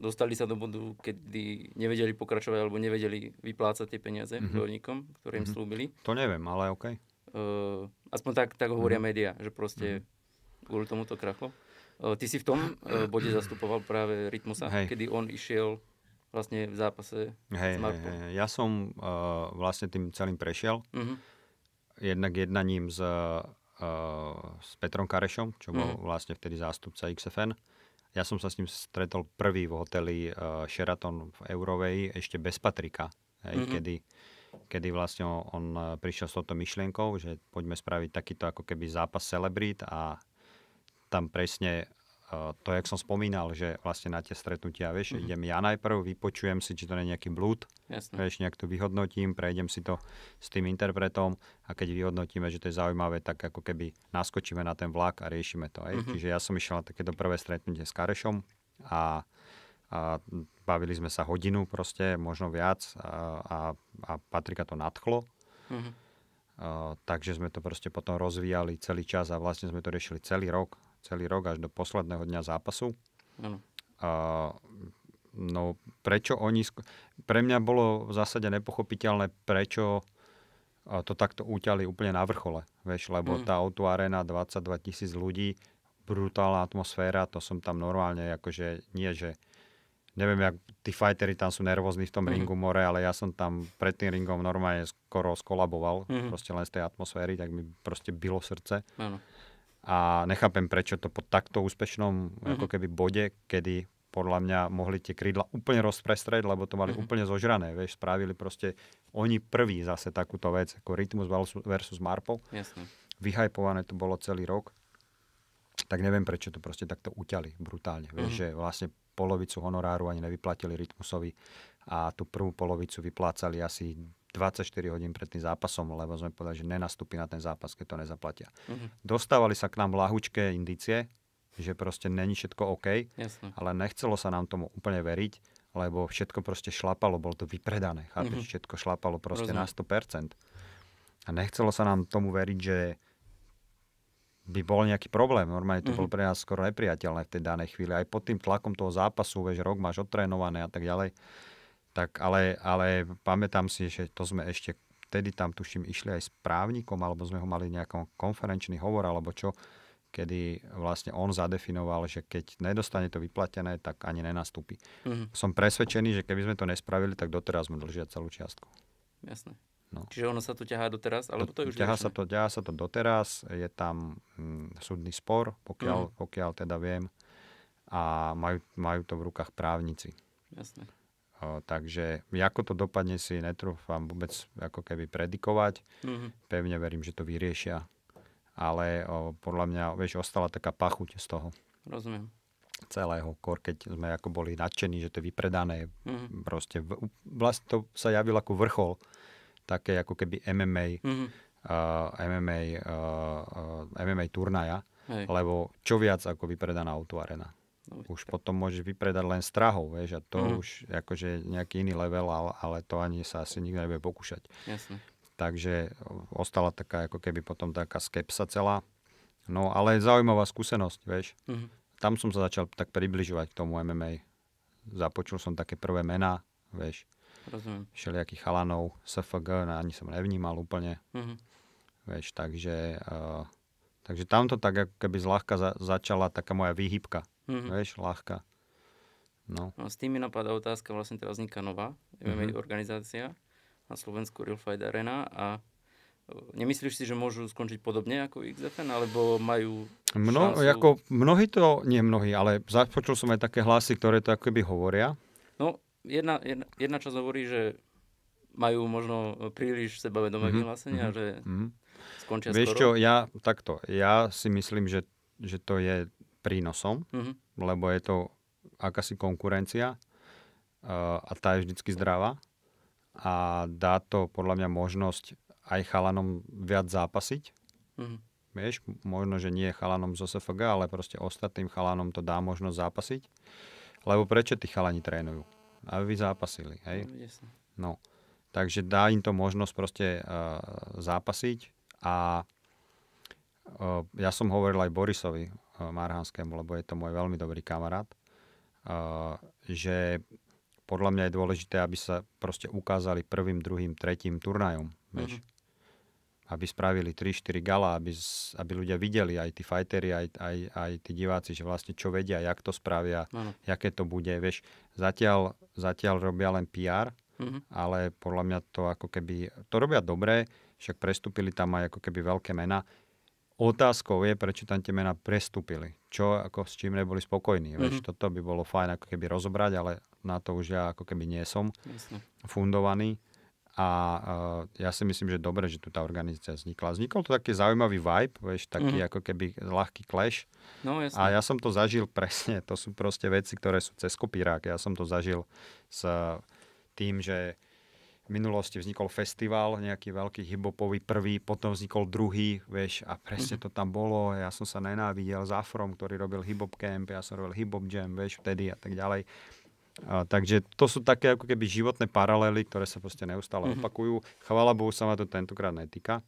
Dostali sa do bodu, kedy nevedeli pokračovať alebo nevedeli vyplácať tie peniaze mm-hmm. bojovníkom, ktorým mm-hmm. slúbili. To neviem, ale OK. Uh, aspoň tak, tak hovoria mm-hmm. médiá, že proste mm-hmm. kvôli tomuto krachlo. Uh, ty si v tom uh, bode zastupoval práve Rytmusa, hey. kedy on išiel vlastne v zápase hej, s Hej, hej. Ja som uh, vlastne tým celým prešiel. Uh-huh. Jednak jednaním s, uh, s Petrom Karešom, čo bol uh-huh. vlastne vtedy zástupca XFN. Ja som sa s ním stretol prvý v hoteli uh, Sheraton v Eurovej, ešte bez Patrika, hej, uh-huh. kedy kedy vlastne on prišiel s touto myšlienkou, že poďme spraviť takýto ako keby zápas celebrít a tam presne Eh, to, jak som spomínal, že vlastne na tie stretnutia, vieš, mm-hmm. idem ja najprv, vypočujem si, či to nie je nejaký blúd, Jasne. vieš, nejak to vyhodnotím, prejdem si to s tým interpretom a keď vyhodnotíme, že to je zaujímavé, tak ako keby naskočíme na ten vlak a riešime to. Mm-hmm. Čiže ja som išiel na takéto prvé stretnutie s Karešom a, a bavili sme sa hodinu proste, možno viac a, a, a Patrika to nadchlo. Mm-hmm. Uh, takže sme to proste potom rozvíjali celý čas a vlastne sme to riešili celý rok celý rok až do posledného dňa zápasu. A, no prečo oni... Sk- Pre mňa bolo v zásade nepochopiteľné, prečo to takto úťali úplne na vrchole. Vieš, lebo mm. tá auto arena, 22 tisíc ľudí, brutálna atmosféra, to som tam normálne, akože nie, že neviem, jak tí fightery tam sú nervózni v tom mm ringu more, ale ja som tam pred tým ringom normálne skoro skolaboval, mm proste len z tej atmosféry, tak mi proste bylo srdce. Ano. Mm a nechápem, prečo to po takto úspešnom mm-hmm. ako keby bode, kedy podľa mňa mohli tie krídla úplne rozprestrieť, lebo to mali mm-hmm. úplne zožrané. Vieš, spravili proste oni prví zase takúto vec, ako Rytmus versus Marple. Jasne. Vyhajpované to bolo celý rok. Tak neviem, prečo to proste takto uťali brutálne. Vieš, mm-hmm. že vlastne polovicu honoráru ani nevyplatili Rytmusovi a tú prvú polovicu vyplácali asi 24 hodín pred tým zápasom, lebo sme povedali, že nenastúpi na ten zápas, keď to nezaplatia. Uh-huh. Dostávali sa k nám lahučké indície, že proste není všetko OK, Jasne. ale nechcelo sa nám tomu úplne veriť, lebo všetko proste šlapalo, bolo to vypredané, chápeš, uh-huh. všetko šlapalo proste Rozumiem. na 100%. A nechcelo sa nám tomu veriť, že by bol nejaký problém. Normálne to uh-huh. bol mhm. pre nás skoro nepriateľné v tej danej chvíli. Aj pod tým tlakom toho zápasu, vieš, rok máš odtrénované a tak ďalej tak ale, ale pamätám si, že to sme ešte vtedy tam tuším išli aj s právnikom, alebo sme ho mali nejaký konferenčný hovor, alebo čo, kedy vlastne on zadefinoval, že keď nedostane to vyplatené, tak ani nenastúpi. Mm-hmm. Som presvedčený, že keby sme to nespravili, tak doteraz sme dlžia celú čiastku. Jasné. No. Čiže ono sa to ťahá doteraz? Alebo to je už ťahá, sa to, ťahá sa to doteraz, je tam mm, súdny spor, pokiaľ, mm-hmm. pokiaľ teda viem, a majú, majú to v rukách právnici. Jasné. O, takže ako to dopadne si netrúfam vôbec ako keby predikovať. Mm-hmm. Pevne verím, že to vyriešia. Ale o, podľa mňa, vieš, ostala taká pachuť z toho. Rozumiem. Celého kor, keď sme ako boli nadšení, že to je vypredané. Mm-hmm. Proste v, vlastne to sa javilo ako vrchol také ako keby MMA, mm-hmm. uh, MMA, uh, MMA turnaja. Hej. Lebo čo viac ako vypredaná autoarena už potom môžeš vypredať len strahov, vieš, a to mm. už akože nejaký iný level, ale, ale to ani sa asi nikto nebude pokúšať. Jasne. Takže e, ostala taká ako keby potom taká skepsa celá. No ale zaujímavá skúsenosť, vieš. Mm. Tam som sa začal tak približovať k tomu MMA. Započul som také prvé mená, vieš. Rozumiem. Všelijakých chalanov, SFG, no, ani som nevnímal úplne. Mm-hmm. Vieš, takže, uh, takže tamto tak ako keby zľahka za, začala taká moja výhybka Mm-hmm. Vieš, ľahká. No. no. S tým mi napadá otázka, vlastne teraz vzniká nová MMA mm-hmm. organizácia na Slovensku Real Fight Arena a e, Nemyslíš si, že môžu skončiť podobne ako XFN, alebo majú Mno, šancu... ako Mnohí to, nie mnohí, ale započul som aj také hlasy, ktoré to akoby hovoria. No, jedna, jedna, jedna časť hovorí, že majú možno príliš sebavedomé mm-hmm. vyhlásenia, mm-hmm. že mm-hmm. skončia Vieš skoro. čo, ja takto, ja si myslím, že, že to je prínosom, mm-hmm. lebo je to akási konkurencia eh, a tá je vždycky zdravá a dá to podľa mňa možnosť aj chalanom viac zápasiť. Mm-hmm. Vieš, možno, že nie chalanom zo SFG, ale proste ostatným chalanom to dá možnosť zápasiť. Lebo prečo tí chalani trénujú? Aby zápasili, hej? No, no. takže dá im to možnosť proste uh, zápasiť a uh, ja som hovoril aj Borisovi, Eh, Marhanskému, lebo je to môj veľmi dobrý kamarát, eh, že podľa mňa je dôležité, aby sa proste ukázali prvým, druhým, tretím turnajom. Vieš? Mm-hmm. Aby spravili 3-4 gala, aby, aby ľudia videli aj tí fajteri, aj, aj, aj tí diváci, že vlastne čo vedia, jak to spravia, ano. Mm-hmm. jaké to bude. Vieš, zatiaľ, zatiaľ robia len PR, mm-hmm. ale podľa mňa to ako keby, to robia dobre, však prestúpili tam aj ako keby veľké mena, Otázkou je, prečo tam tie mená prestúpili. Čo, ako s čím neboli spokojní. Mm-hmm. Vieš, toto by bolo fajn ako keby rozobrať, ale na to už ja ako keby nie som Jasne. fundovaný. A uh, ja si myslím, že dobre, že tu tá organizácia vznikla. Vznikol to taký zaujímavý vibe, vieš, taký mm. ako keby ľahký clash. No, A ja som to zažil presne. To sú proste veci, ktoré sú cez kopírák. Ja som to zažil s tým, že v minulosti vznikol festival, nejaký veľký hibopový prvý, potom vznikol druhý, vieš, a presne mhm. to tam bolo. Ja som sa nenávidel s Afrom, ktorý robil hibop camp, ja som robil hibop jam, vieš, vtedy a tak ďalej. A, takže to sú také ako keby životné paralely, ktoré sa proste neustále mm-hmm. opakujú. Chvála Bohu sa ma to tentokrát netýka.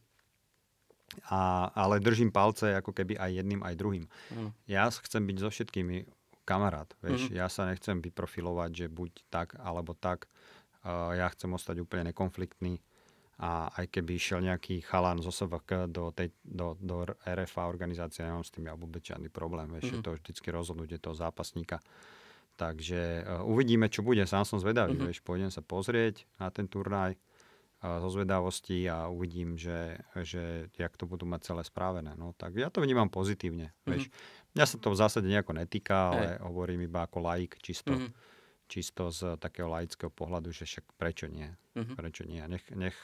A, ale držím palce ako keby aj jedným, aj druhým. Mm. Ja chcem byť so všetkými kamarát, vieš. Mm-hmm. Ja sa nechcem vyprofilovať, že buď tak, alebo tak ja chcem ostať úplne nekonfliktný a aj keby išiel nejaký chalán zo SVK do, tej, do, do RFA organizácie, nemám s tým ja vôbec žiadny problém, vieš, mm. je to vždycky rozhodnutie toho zápasníka. Takže uh, uvidíme, čo bude. Sám som zvedavý, mm-hmm. vieš, pôjdem sa pozrieť na ten turnaj e, zo zvedavosti a uvidím, že, že jak to budú mať celé správené. No, tak ja to vnímam pozitívne, mm-hmm. vieš. Mňa sa to v zásade nejako netýka, ale hey. hovorím iba ako laik čisto. Mm-hmm čisto z takého laického pohľadu, že však prečo nie? Uh-huh. Prečo nie? Nech, nech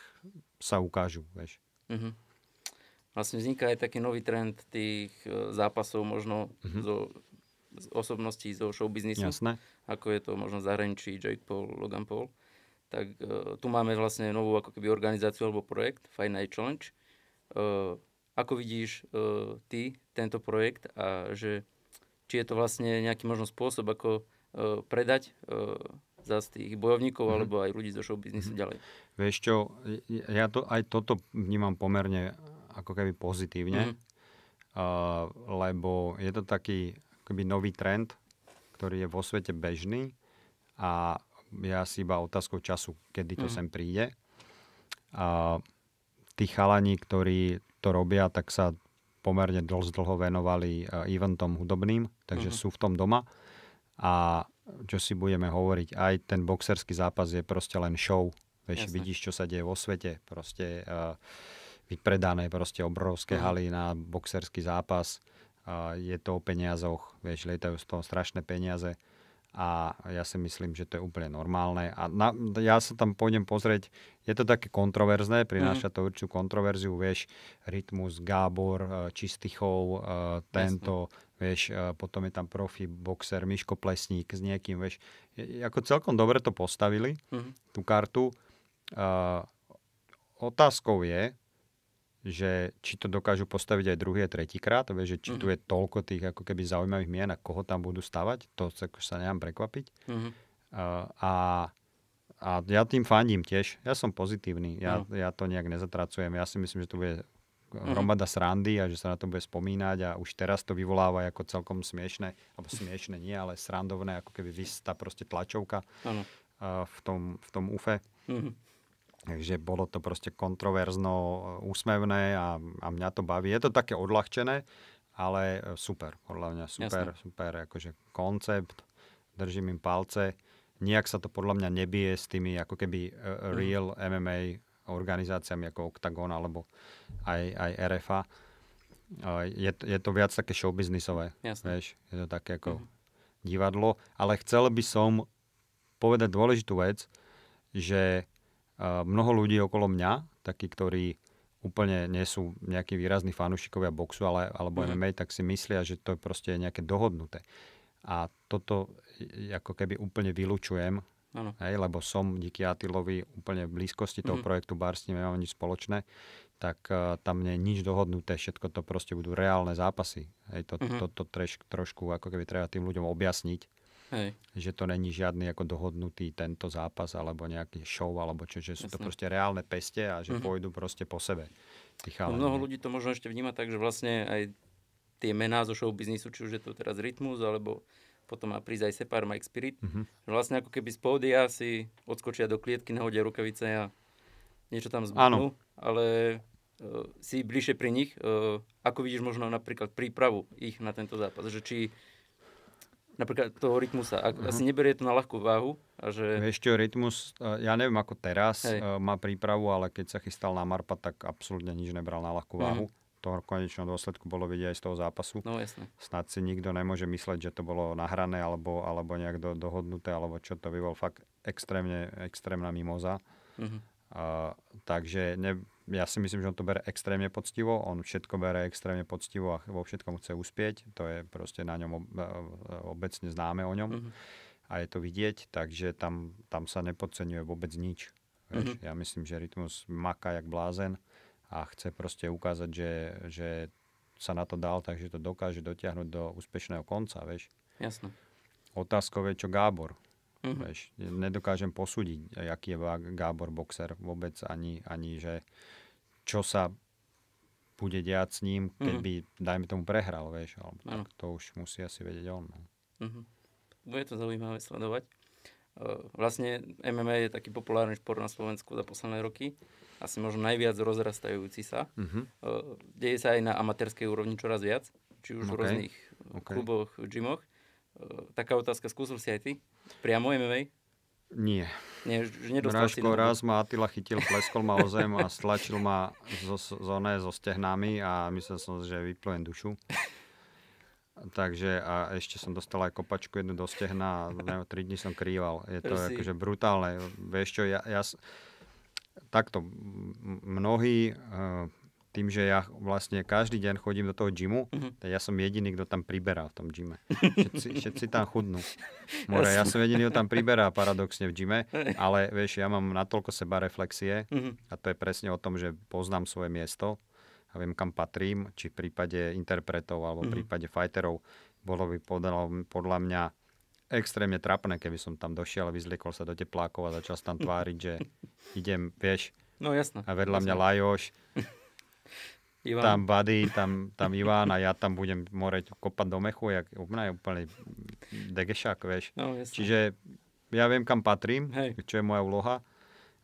sa ukážu, vieš. Uh-huh. Vlastne vzniká aj taký nový trend tých e, zápasov možno uh-huh. zo z osobností zo showbiznisu, Jasné. ako je to možno zahraničí Jake Paul, Logan Paul, tak uh, tu máme vlastne novú ako keby organizáciu alebo projekt Fight Night Challenge. Uh, ako vidíš uh, ty tento projekt a že či je to vlastne nejaký možno spôsob, ako E, predať e, za tých bojovníkov mm. alebo aj ľudí zo showbiznisu mhm. ďalej. Vieš čo, ja to, aj toto vnímam pomerne ako keby pozitívne, mm. uh, lebo je to taký keby nový trend, ktorý je vo svete bežný a ja si iba otázkou času, kedy to mm. sem príde. A tí chalani, ktorí to robia, tak sa pomerne dosť dlho venovali e, eventom hudobným, takže mm. sú v tom doma a čo si budeme hovoriť, aj ten boxerský zápas je proste len show. Veš, vidíš, čo sa deje vo svete. Proste uh, vypredané proste obrovské uh haly na boxerský zápas. Uh, je to o peniazoch. Vieš, lietajú z toho strašné peniaze a ja si myslím, že to je úplne normálne. A na, ja sa tam pôjdem pozrieť, je to také kontroverzné, prináša mhm. to určitú kontroverziu, vieš, Rytmus, Gábor, e, Čistichov, e, tento, Jasne. vieš, e, potom je tam profi, boxer, Miško Plesník s niekým, vieš. ako celkom dobre to postavili, uh-huh. tú kartu. Uh, otázkou je, že či to dokážu postaviť aj druhý a tretíkrát, že či uh-huh. tu mhm. je toľko tých ako keby zaujímavých mien a koho tam budú stavať, to sa nemám prekvapiť. Uh-huh. Uh, a, a ja tým fandím tiež, ja som pozitívny, ja, uh-huh. ja to nejak nezatracujem, ja si myslím, že to bude mhm. hromada uh-huh. srandy a že sa na to bude spomínať a už teraz to vyvoláva ako celkom smiešne, alebo smiešne nie, ale srandovné, ako keby vystá proste tlačovka uh-huh. uh, v, tom, v tom UFE. Uh-huh. Takže bolo to proste kontroverzno, e, úsmevné a, a mňa to baví. Je to také odľahčené, ale e, super, podľa mňa super, Jasne. super akože koncept, držím im palce. Nijak sa to podľa mňa nebije s tými ako keby uh, real mm. MMA organizáciami ako Octagon alebo aj, aj RFA. Uh, je, je to viac také showbiznisové, vieš, je to také ako mm. divadlo, ale chcel by som povedať dôležitú vec, že Eh, mnoho ľudí okolo mňa, takí, ktorí úplne nie sú nejakí výrazní fanúšikovia boxu ale, alebo mm-hmm. MMA, tak si myslia, že to je proste nejaké dohodnuté. A toto eh, ako keby úplne vylučujem, Hej, lebo som díky Atilovi úplne v blízkosti toho mm-hmm. projektu Bar, s ním nemám nič spoločné, tak uh, tam nie je nič dohodnuté, všetko to proste budú reálne zápasy. Hej, to, mm-hmm. to, to, to treš, trošku ako keby treba tým ľuďom objasniť, Hej. Že to není žiadny ako dohodnutý tento zápas alebo nejaký show alebo čo, že sú Jasne. to proste reálne peste a že mm-hmm. pôjdu proste po sebe. No, mnoho ľudí to možno ešte vníma tak, že vlastne aj tie mená zo show biznisu, či už je to teraz Rytmus, alebo potom má prísť aj Separ Mike Spirit. Mm-hmm. Že vlastne ako keby z pódia si odskočia do klietky, nahodia rukavice a niečo tam zbudnú. Ale uh, si bližšie pri nich. Uh, ako vidíš možno napríklad prípravu ich na tento zápas? Že či napríklad toho rytmusa. Ak, uh-huh. Asi neberie to na ľahkú váhu. A že... Ešte rytmus, e, ja neviem ako teraz Hej. E, má prípravu, ale keď sa chystal na Marpa, tak absolútne nič nebral na ľahkú váhu. Uh-huh. To v konečnom dôsledku bolo vidieť aj z toho zápasu. No jasne. Snad si nikto nemôže mysleť, že to bolo nahrané alebo, alebo nejak do, dohodnuté, alebo čo to by bol fakt extrémne, extrémna mimoza. Uh-huh. A, takže ne, ja si myslím, že on to bere extrémne poctivo, on všetko bere extrémne poctivo a vo všetkom chce uspieť, to je proste na ňom e, obecne známe o ňom mm-hmm. a je to vidieť, takže tam, tam sa nepodceňuje vôbec nič. Vieš? Mm-hmm. Ja myslím, že Rytmus maká jak blázen a chce proste ukázať, že, že sa na to dal, takže to dokáže dotiahnuť do úspešného konca, vieš. Jasné. Otázkou je, čo Gábor. Uh-huh. Mhm. Veš, nedokážem posúdiť, aký je Gábor boxer vôbec, ani, ani že čo sa bude diať s ním, keď mm. by, dajme tomu, prehral, vieš, alebo tak, to už musí asi vedieť on. No. Mm-hmm. Bude to zaujímavé sledovať. Vlastne MMA je taký populárny šport na Slovensku za posledné roky, asi možno najviac rozrastajúci sa. Mm-hmm. Deje sa aj na amatérskej úrovni čoraz viac, či už okay. v rôznych okay. kluboch, gymoch. Taká otázka, skúsil si aj ty? Priamo MMA? Nie. Nie, že Mražko, raz ma Atila chytil, pleskol ma o zem a stlačil ma zo, zo, ne, zo stehnami a myslel som, že vyplujem dušu. Takže a ešte som dostal aj kopačku jednu do stehna a ne, tri dní som krýval. Je to akože brutálne. Vieš čo, ja, ja takto mnohí uh, tým, že ja vlastne každý deň chodím do toho gymu, mm-hmm. tak ja som jediný, kto tam priberá v tom gyme. Všetci, všetci tam chudnú. More, ja som jediný, kto tam priberá paradoxne v gyme, ale vieš, ja mám natoľko seba reflexie mm-hmm. a to je presne o tom, že poznám svoje miesto a viem, kam patrím, či v prípade interpretov alebo v mhm. prípade fighterov. Bolo by podľa, podľa mňa extrémne trapné, keby som tam došiel a vyzliekol sa do teplákov a začal sa tam tváriť, že idem, vieš. No jasno. A vedľa jasno. mňa Lajoš Ivan. tam Buddy, tam, tam Iván a ja tam budem moreť kopať do mechu, jak úplne, úplne degešák, vieš. No, Čiže ja viem, kam patrím, Hej. čo je moja úloha.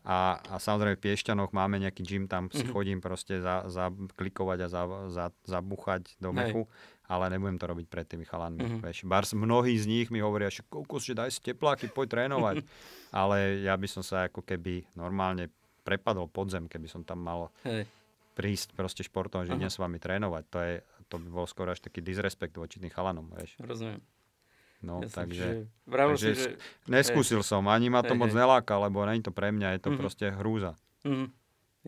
A, a samozrejme v Piešťanoch máme nejaký gym, tam si mm-hmm. chodím proste za, za, klikovať a za, za, zabuchať do mechu, Hej. ale nebudem to robiť pred tými chalanmi. Mm-hmm. Vieš. Bars, mnohí z nich mi hovoria, že kokos, že daj si tepláky, poď trénovať. ale ja by som sa ako keby normálne prepadol pod zem, keby som tam mal Hej prísť proste športom, že idem s vami trénovať. To, je, to by bol skoro až taký disrespekt voči tým chalanom. Vieš. Rozumiem. No, ja takže, takže si, že... neskúsil hej, som, ani ma to hej, moc hej. neláka, lebo není to pre mňa, je to mm-hmm. proste hrúza. Mm-hmm.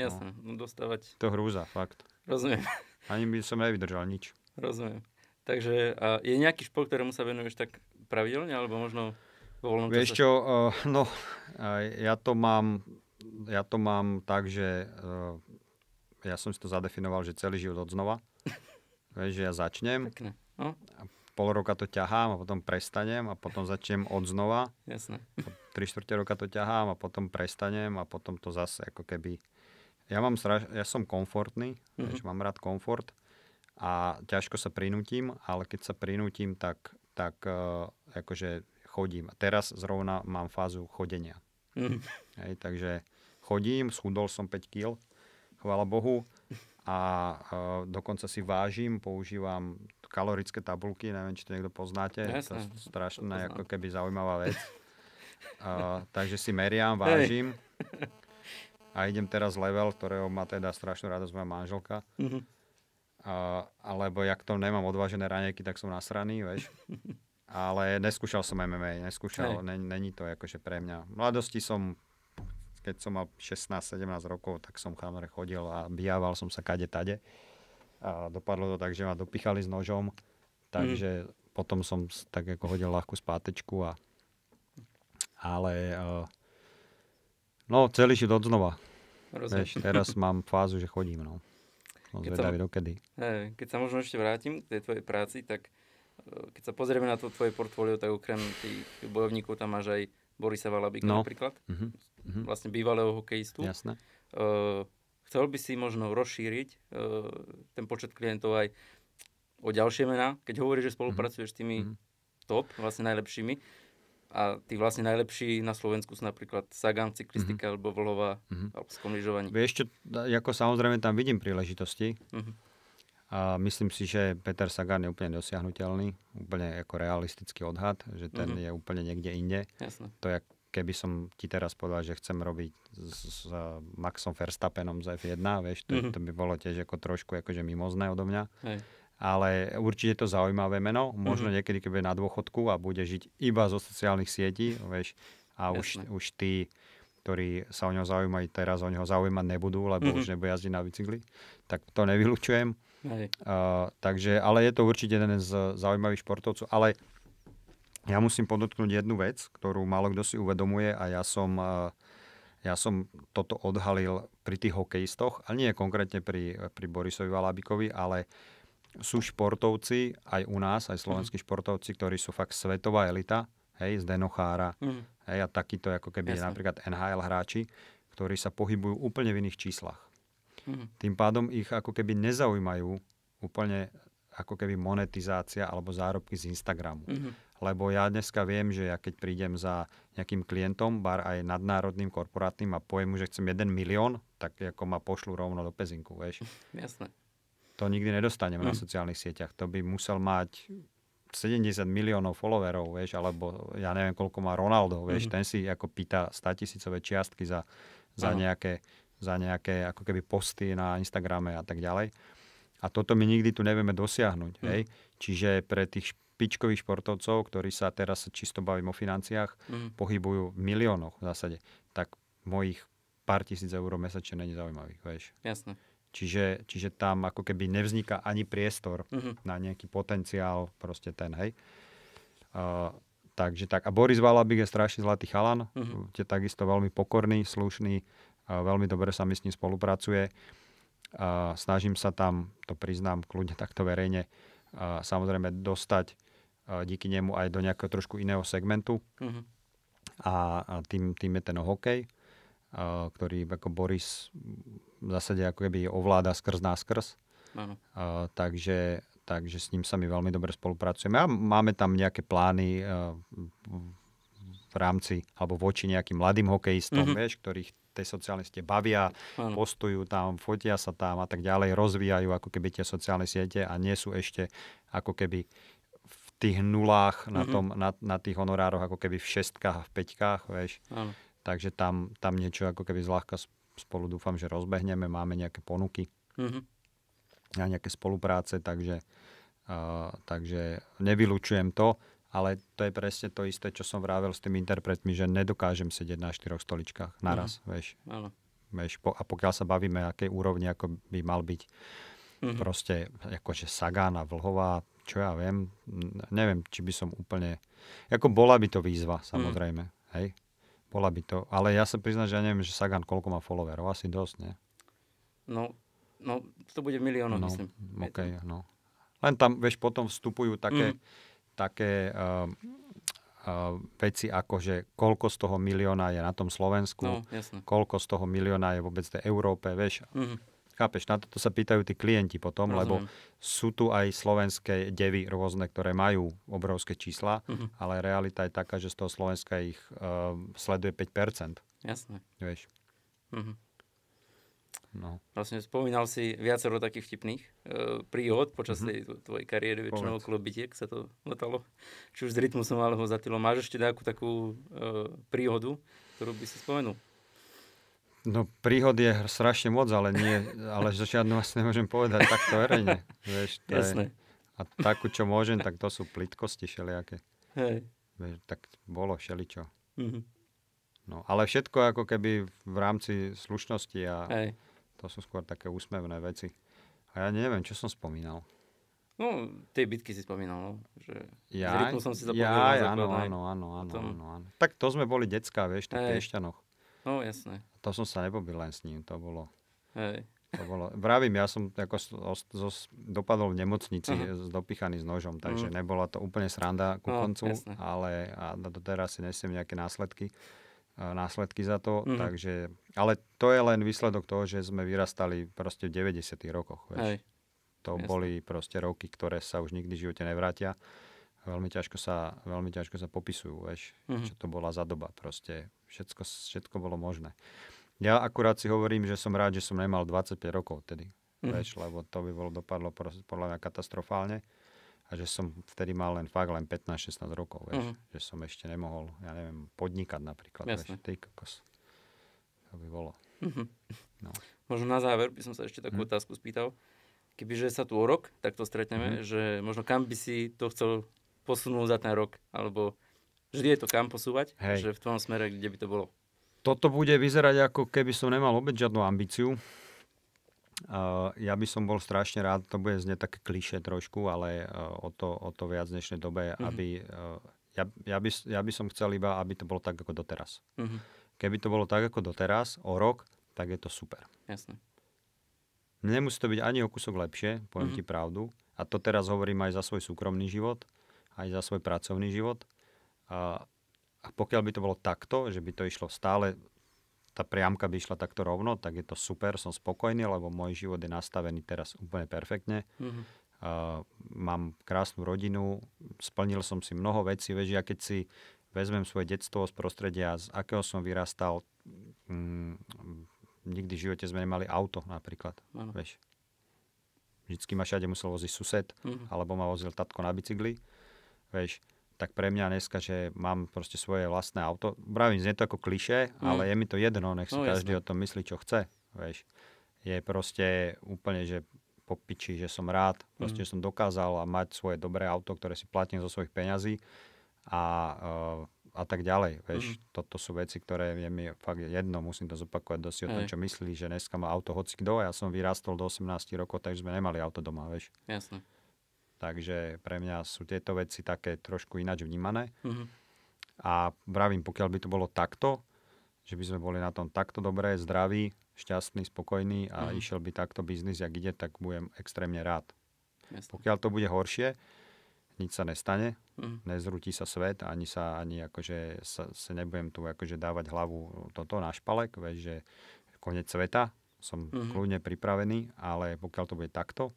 Jasné, no. no dostávať... To hrúza, fakt. Rozumiem. Ani by som nevydržal nič. Rozumiem. Takže a je nejaký šport, ktorému sa venuješ tak pravidelne, alebo možno vo voľnom Vieš čo, uh, no, ja to mám, ja to mám tak, že uh, ja som si to zadefinoval, že celý život od znova. Vieš, že ja začnem. Pekne. No. A pol roka to ťahám a potom prestanem a potom začnem od znova. Jasné. Tri štvrte roka to ťahám a potom prestanem a potom to zase ako keby... Ja, mám straš... ja som komfortný, mm-hmm. vieš, mám rád komfort a ťažko sa prinútim, ale keď sa prinútim, tak, tak uh, akože chodím. Teraz zrovna mám fázu chodenia. Mm. Hej, takže chodím, schudol som 5 kg, chvála Bohu. A uh, dokonca si vážim, používam kalorické tabulky, neviem, či to niekto poznáte. Jasne, to je strašná, ako keby zaujímavá vec. Uh, takže si meriam, vážim. Hej. A idem teraz level, ktorého má teda strašnú radosť moja manželka. uh Uh, alebo jak to nemám odvážené ranejky, tak som nasraný, veš. Ale neskúšal som MMA, neskúšal, ne, není to akože pre mňa. V mladosti som keď som mal 16-17 rokov, tak som chámer chodil a bijával som sa kade tade. A dopadlo to tak, že ma dopichali s nožom, takže mm. potom som tak ako hodil ľahkú spátečku a ale uh, no celý život znova. Vieš, teraz mám fázu, že chodím, no. Som keď, sa, dokedy. Hej, keď sa možno ešte vrátim k tej tvojej práci, tak e, keď sa pozrieme na to tvoje portfólio, tak okrem tých bojovníkov tam máš aj Borisa Valabika no. napríklad. Mm-hmm mm-hmm. vlastne bývalého hokejistu. Jasné. Uh, chcel by si možno rozšíriť uh, ten počet klientov aj o ďalšie mená, keď hovoríš, že mhm. spolupracuješ s tými mm-hmm. top, vlastne najlepšími, a tí vlastne najlepší na Slovensku sú napríklad Sagan, cyklistika mm-hmm. alebo vlhová, mm-hmm. alebo skomližovanie. Vieš čo, ako samozrejme tam vidím príležitosti mm-hmm. a myslím si, že Peter Sagan je úplne dosiahnutelný, úplne ako realistický odhad, že ten mm-hmm. je úplne niekde inde. Jasne. To je keby som ti teraz povedal, že chcem robiť s, s Maxom Verstappenom z F1, vieš, to, mm-hmm. to by bolo tiež ako trošku akože mimozné odo mňa. Hej. Ale určite to zaujímavé meno, možno mm-hmm. niekedy, keď bude na dôchodku a bude žiť iba zo sociálnych sietí, vieš, a už, už tí, ktorí sa o ňo zaujímajú teraz, o ňoho zaujímať nebudú, lebo mm-hmm. už nebude jazdiť na bicykli, tak to nevylučujem. Hej. Uh, takže, ale je to určite jeden z zaujímavých športovcov, ale ja musím podotknúť jednu vec, ktorú málo kto si uvedomuje a ja som, eh, ja som toto odhalil pri tých hokejistoch, a nie konkrétne pri, eh, pri Borisovi Valábikovi, ale sú športovci aj u nás, aj mhm. slovenskí mm. športovci, ktorí sú fakt svetová elita, hej, z Denochára, mm. hej, a takýto ako keby Jasne. napríklad NHL hráči, ktorí sa pohybujú úplne v iných číslach. Mm. Tým pádom ich ako keby nezaujímajú úplne ako keby monetizácia alebo zárobky z Instagramu. Mm-hmm lebo ja dneska viem, že ja keď prídem za nejakým klientom, bar aj nadnárodným, korporátnym a poviem mu, že chcem 1 milión, tak ako ma pošlu rovno do pezinku, vieš. Jasné. To nikdy nedostanem mm. na no. sociálnych sieťach. To by musel mať 70 miliónov followerov, vieš, alebo ja neviem, koľko má Ronaldo, vieš, mm ten si ako pýta 100 tisícové čiastky za, za, nejaké, za nejaké ako keby posty na Instagrame a tak ďalej. A toto my nikdy tu nevieme dosiahnuť, mm. hej. Čiže pre tých špičkových športovcov, ktorí sa teraz čisto bavím o financiách, mm. pohybujú v miliónoch v zásade, tak mojich pár tisíc eur mesačne není zaujímavých, vieš. Jasne. Čiže, čiže tam ako keby nevzniká ani priestor mm-hmm. na nejaký potenciál, proste ten, hej. Uh, takže tak. A Boris Valabik je strašne zlatý chalan, mm-hmm. je takisto veľmi pokorný, slušný, uh, veľmi dobre sa mi s ním spolupracuje. Uh, snažím sa tam, to priznám kľudne takto verejne, uh, samozrejme dostať díky nemu aj do nejakého trošku iného segmentu. Uh-huh. A, a tým, tým je ten hokej, a, ktorý ako Boris v zásade ako keby ovláda skrz nás skrz. Áno. A, takže, takže s ním sa my veľmi dobre spolupracujeme. A máme tam nejaké plány a, e, v rámci alebo voči nejakým mladým hokejistom, uh-huh. vieš, ktorých tej sociálnej siete bavia, ano. postujú tam, fotia sa tam a tak ďalej, rozvíjajú ako keby tie sociálne siete a nie sú ešte ako keby tých nulách na, tom, mm-hmm. na, na tých honorároch, ako keby v šestkách a v peťkách, vieš. Ano. Takže tam, tam niečo ako keby zľahka spolu dúfam, že rozbehneme, máme nejaké ponuky mm-hmm. a nejaké spolupráce, takže, uh, takže nevylučujem to, ale to je presne to isté, čo som vravel s tými interpretmi, že nedokážem sedieť na štyroch stoličkách naraz, mm-hmm. vieš. Ano. Vieš, po, a pokiaľ sa bavíme, aké úrovni ako by mal byť mm-hmm. proste akože Sagán a Vlhová, čo ja viem, neviem, či by som úplne... Ako bola by to výzva, hm. samozrejme, mm. hej? Bola by to, ale ja sa priznám, že ja neviem, že Sagan koľko má followerov, asi dosť, nie? No, no to bude miliónov, no, myslím. OK, no. Len tam, vieš, potom vstupujú také, mm. také uh, uh, veci ako, že koľko z toho milióna je na tom Slovensku, no, koľko z toho milióna je vôbec v Európe, vieš. Mm-hmm. Chápeš, na toto sa pýtajú tí klienti potom, Rozumiem. lebo sú tu aj slovenské devy rôzne, ktoré majú obrovské čísla, uh-huh. ale realita je taká, že z toho Slovenska ich uh, sleduje 5%. Jasné. Vieš. Uh-huh. No. Vlastne spomínal si viacero takých vtipných uh, príhod počas uh-huh. tej tvojej kariéry, väčšinou okolo sa to letalo, či už s rytmusom alebo za tylo. Máš ešte nejakú takú uh, príhodu, ktorú by si spomenul? No príhod je strašne moc, ale nie, ale za žiadnu vás nemôžem povedať takto verejne. Vieš, to Jasné. Je, a takú, čo môžem, tak to sú plitkosti všelijaké. Hej. Vieš, tak bolo všeličo. Mm-hmm. No, ale všetko ako keby v rámci slušnosti a Hej. to sú skôr také úsmevné veci. A ja neviem, čo som spomínal. No, tie bitky si spomínal, no. Že ja, som si zapomínal. Ja, áno, áno, áno, áno, áno, áno. Tak to sme boli decká, vieš, v Piešťanoch. No, jasné to som sa nepobil len s ním, to bolo... Hej. To bolo, vravím, ja som ako z, dopadol v nemocnici uh-huh. dopichaný s nožom, takže uh-huh. nebola to úplne sranda ku no, koncu, jasne. ale a teraz si nesiem nejaké následky e, následky za to, uh-huh. takže, ale to je len výsledok toho, že sme vyrastali proste v 90 rokoch, vieš. Hej. To Jasne. boli proste roky, ktoré sa už nikdy v živote nevrátia. Veľmi ťažko sa, veľmi ťažko sa popisujú, vieš, uh-huh. čo to bola za doba proste. Všetko, všetko bolo možné. Ja akurát si hovorím, že som rád, že som nemal 25 rokov vtedy. Mm. Veš, lebo to by bolo dopadlo podľa mňa katastrofálne. A že som vtedy mal len fakt len 15-16 rokov, Veš, Mm. Že som ešte nemohol, ja neviem, podnikať napríklad. Veš, ty kokos. To by bolo. Mm-hmm. No. Možno na záver by som sa ešte takú mm. otázku spýtal. Kebyže sa tu o rok takto stretneme, mm. že možno kam by si to chcel posunúť za ten rok, alebo vždy je to kam posúvať, Hej. že v tom smere, kde by to bolo toto bude vyzerať ako keby som nemal obec žiadnu ambíciu. Uh, ja by som bol strašne rád, to bude znieť také kliše trošku, ale uh, o, to, o to viac v dnešnej dobe, mm-hmm. aby... Uh, ja, ja, by, ja by som chcel iba, aby to bolo tak ako doteraz. Mm-hmm. Keby to bolo tak ako doteraz, o rok, tak je to super. Jasne. Nemusí to byť ani o kúsok lepšie, poviem mm-hmm. ti pravdu. A to teraz hovorím aj za svoj súkromný život, aj za svoj pracovný život. Uh, a pokiaľ by to bolo takto, že by to išlo stále, tá priamka by išla takto rovno, tak je to super, som spokojný, lebo môj život je nastavený teraz úplne perfektne. Mm-hmm. Uh, mám krásnu rodinu, splnil som si mnoho vecí, veď ja keď si vezmem svoje detstvo z prostredia, z akého som vyrastal, mm, nikdy v živote sme nemali auto napríklad, Veď. Vždycky ma všade musel voziť sused, mm-hmm. alebo ma vozil tatko na bicykli, Veď tak pre mňa dneska, že mám proste svoje vlastné auto. Bravím, znie to ako kliše, mm. ale je mi to jedno, nech si no, každý jasne. o tom myslí, čo chce. Vieš. Je proste úplne, že popiči, že som rád, proste, mm. že som dokázal a mať svoje dobré auto, ktoré si platím zo svojich peňazí a, e, a tak ďalej. Vieš. Mm. Toto sú veci, ktoré je mi fakt jedno, musím to zopakovať dosť o tom, čo myslí, že dneska má auto hocikdo, ja som vyrástol do 18 rokov, takže sme nemali auto doma. Vieš. Jasne. Takže pre mňa sú tieto veci také trošku ináč vnímané. Mm-hmm. A vravím, pokiaľ by to bolo takto, že by sme boli na tom takto dobré, zdraví, šťastný, spokojný a mm-hmm. išiel by takto biznis, jak ide, tak budem extrémne rád. Jasne. Pokiaľ to bude horšie, nič sa nestane, mm. nezrutí sa svet, ani sa, ani akože sa, sa nebudem tu akože dávať hlavu toto na špalek, vieš, že koniec sveta, som mm. kľudne pripravený, ale pokiaľ to bude takto,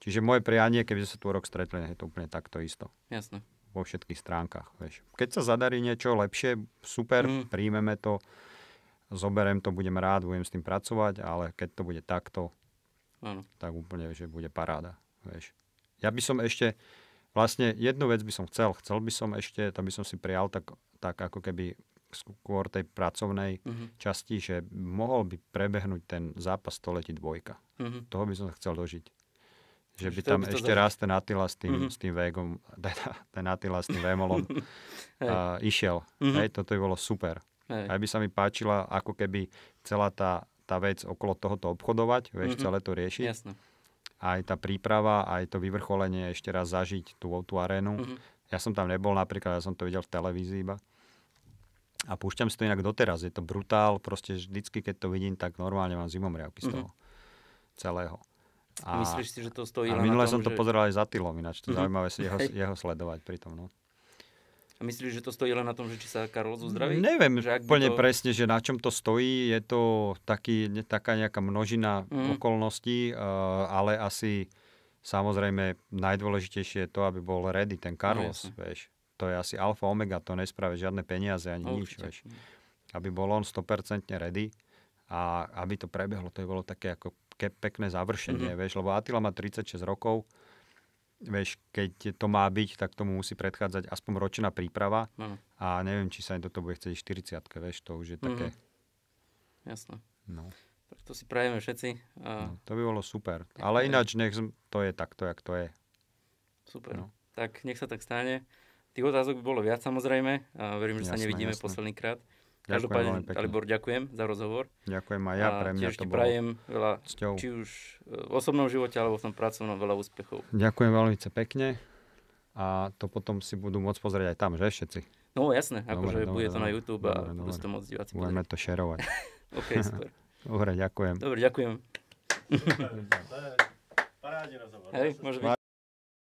Čiže moje prianie, keby sa tu rok stretli, je to úplne takto isto. Jasne. Vo všetkých stránkach. Vieš. Keď sa zadarí niečo lepšie, super, mm. príjmeme to, zoberiem to, budem rád, budem s tým pracovať, ale keď to bude takto, ano. tak úplne, že bude paráda. Vieš. Ja by som ešte, vlastne jednu vec by som chcel, chcel by som ešte, to by som si prijal tak, tak ako keby skôr tej pracovnej uh-huh. časti, že mohol by prebehnúť ten zápas století dvojka. Uh-huh. Toho by som chcel dožiť. Že by tam by ešte raz ten Atila s tým, mm-hmm. s tým Vegom, teda ten Atila s tým Vemolom uh, išiel. Mm-hmm. Hej, toto by bolo super. Hey. Aj by sa mi páčila ako keby celá tá, tá vec okolo tohoto obchodovať, vieš, mm-hmm. celé to riešiť. Jasne. Aj tá príprava, aj to vyvrcholenie, ešte raz zažiť tú, tú arénu. Mm-hmm. Ja som tam nebol napríklad, ja som to videl v televízii iba. A púšťam si to inak doteraz, je to brutál, proste vždycky, keď to vidím, tak normálne mám zimomriavky z mhm. toho mm-hmm. celého. A, Myslíš si, že to stojí a minule tom, som to že... pozeral aj za Tylom, ináč to mm-hmm. zaujímavé si jeho, jeho sledovať pri tom. No. A myslíš, že to stojí len na tom, že či sa Karol zozdraví? Neviem úplne to... presne, že na čom to stojí. Je to taký, taká nejaká množina mm. okolností, uh, ale asi samozrejme najdôležitejšie je to, aby bol ready ten no, Carlos. No, vieš. To je asi alfa omega, to nespraví žiadne peniaze ani no, nič. Vieš. Aby bol on 100% ready a aby to prebehlo, to je bolo také ako také pekné završenie, mm-hmm. vieš, lebo Atila má 36 rokov, vieš, keď to má byť, tak tomu musí predchádzať aspoň ročná príprava mm. a neviem, či sa aj do toho bude chcieť 40 vieš, to už je mhm. také... Mm-hmm. Jasné. No. Tak to si prajeme všetci. A... No, to by bolo super, ale ináč nech to je takto, jak to je. Super, no. tak nech sa tak stane. Tých otázok by bolo viac samozrejme, a verím, že jasné, sa nevidíme jasné. posledný krát. Každopádne, Dalibor, ďakujem za rozhovor. Ďakujem aj ja, a pre mňa tiež to bolo prajem veľa, cťou. či už e, v osobnom živote, alebo v tom pracovnom veľa úspechov. Ďakujem veľmi pekne a to potom si budú môcť pozrieť aj tam, že všetci? No jasné, akože bude to na YouTube a dobre, budú si to môcť diváci Budeme to šerovať. OK, super. dobre, ďakujem. Dobre, ďakujem. rozhovor. Hej, môže byť.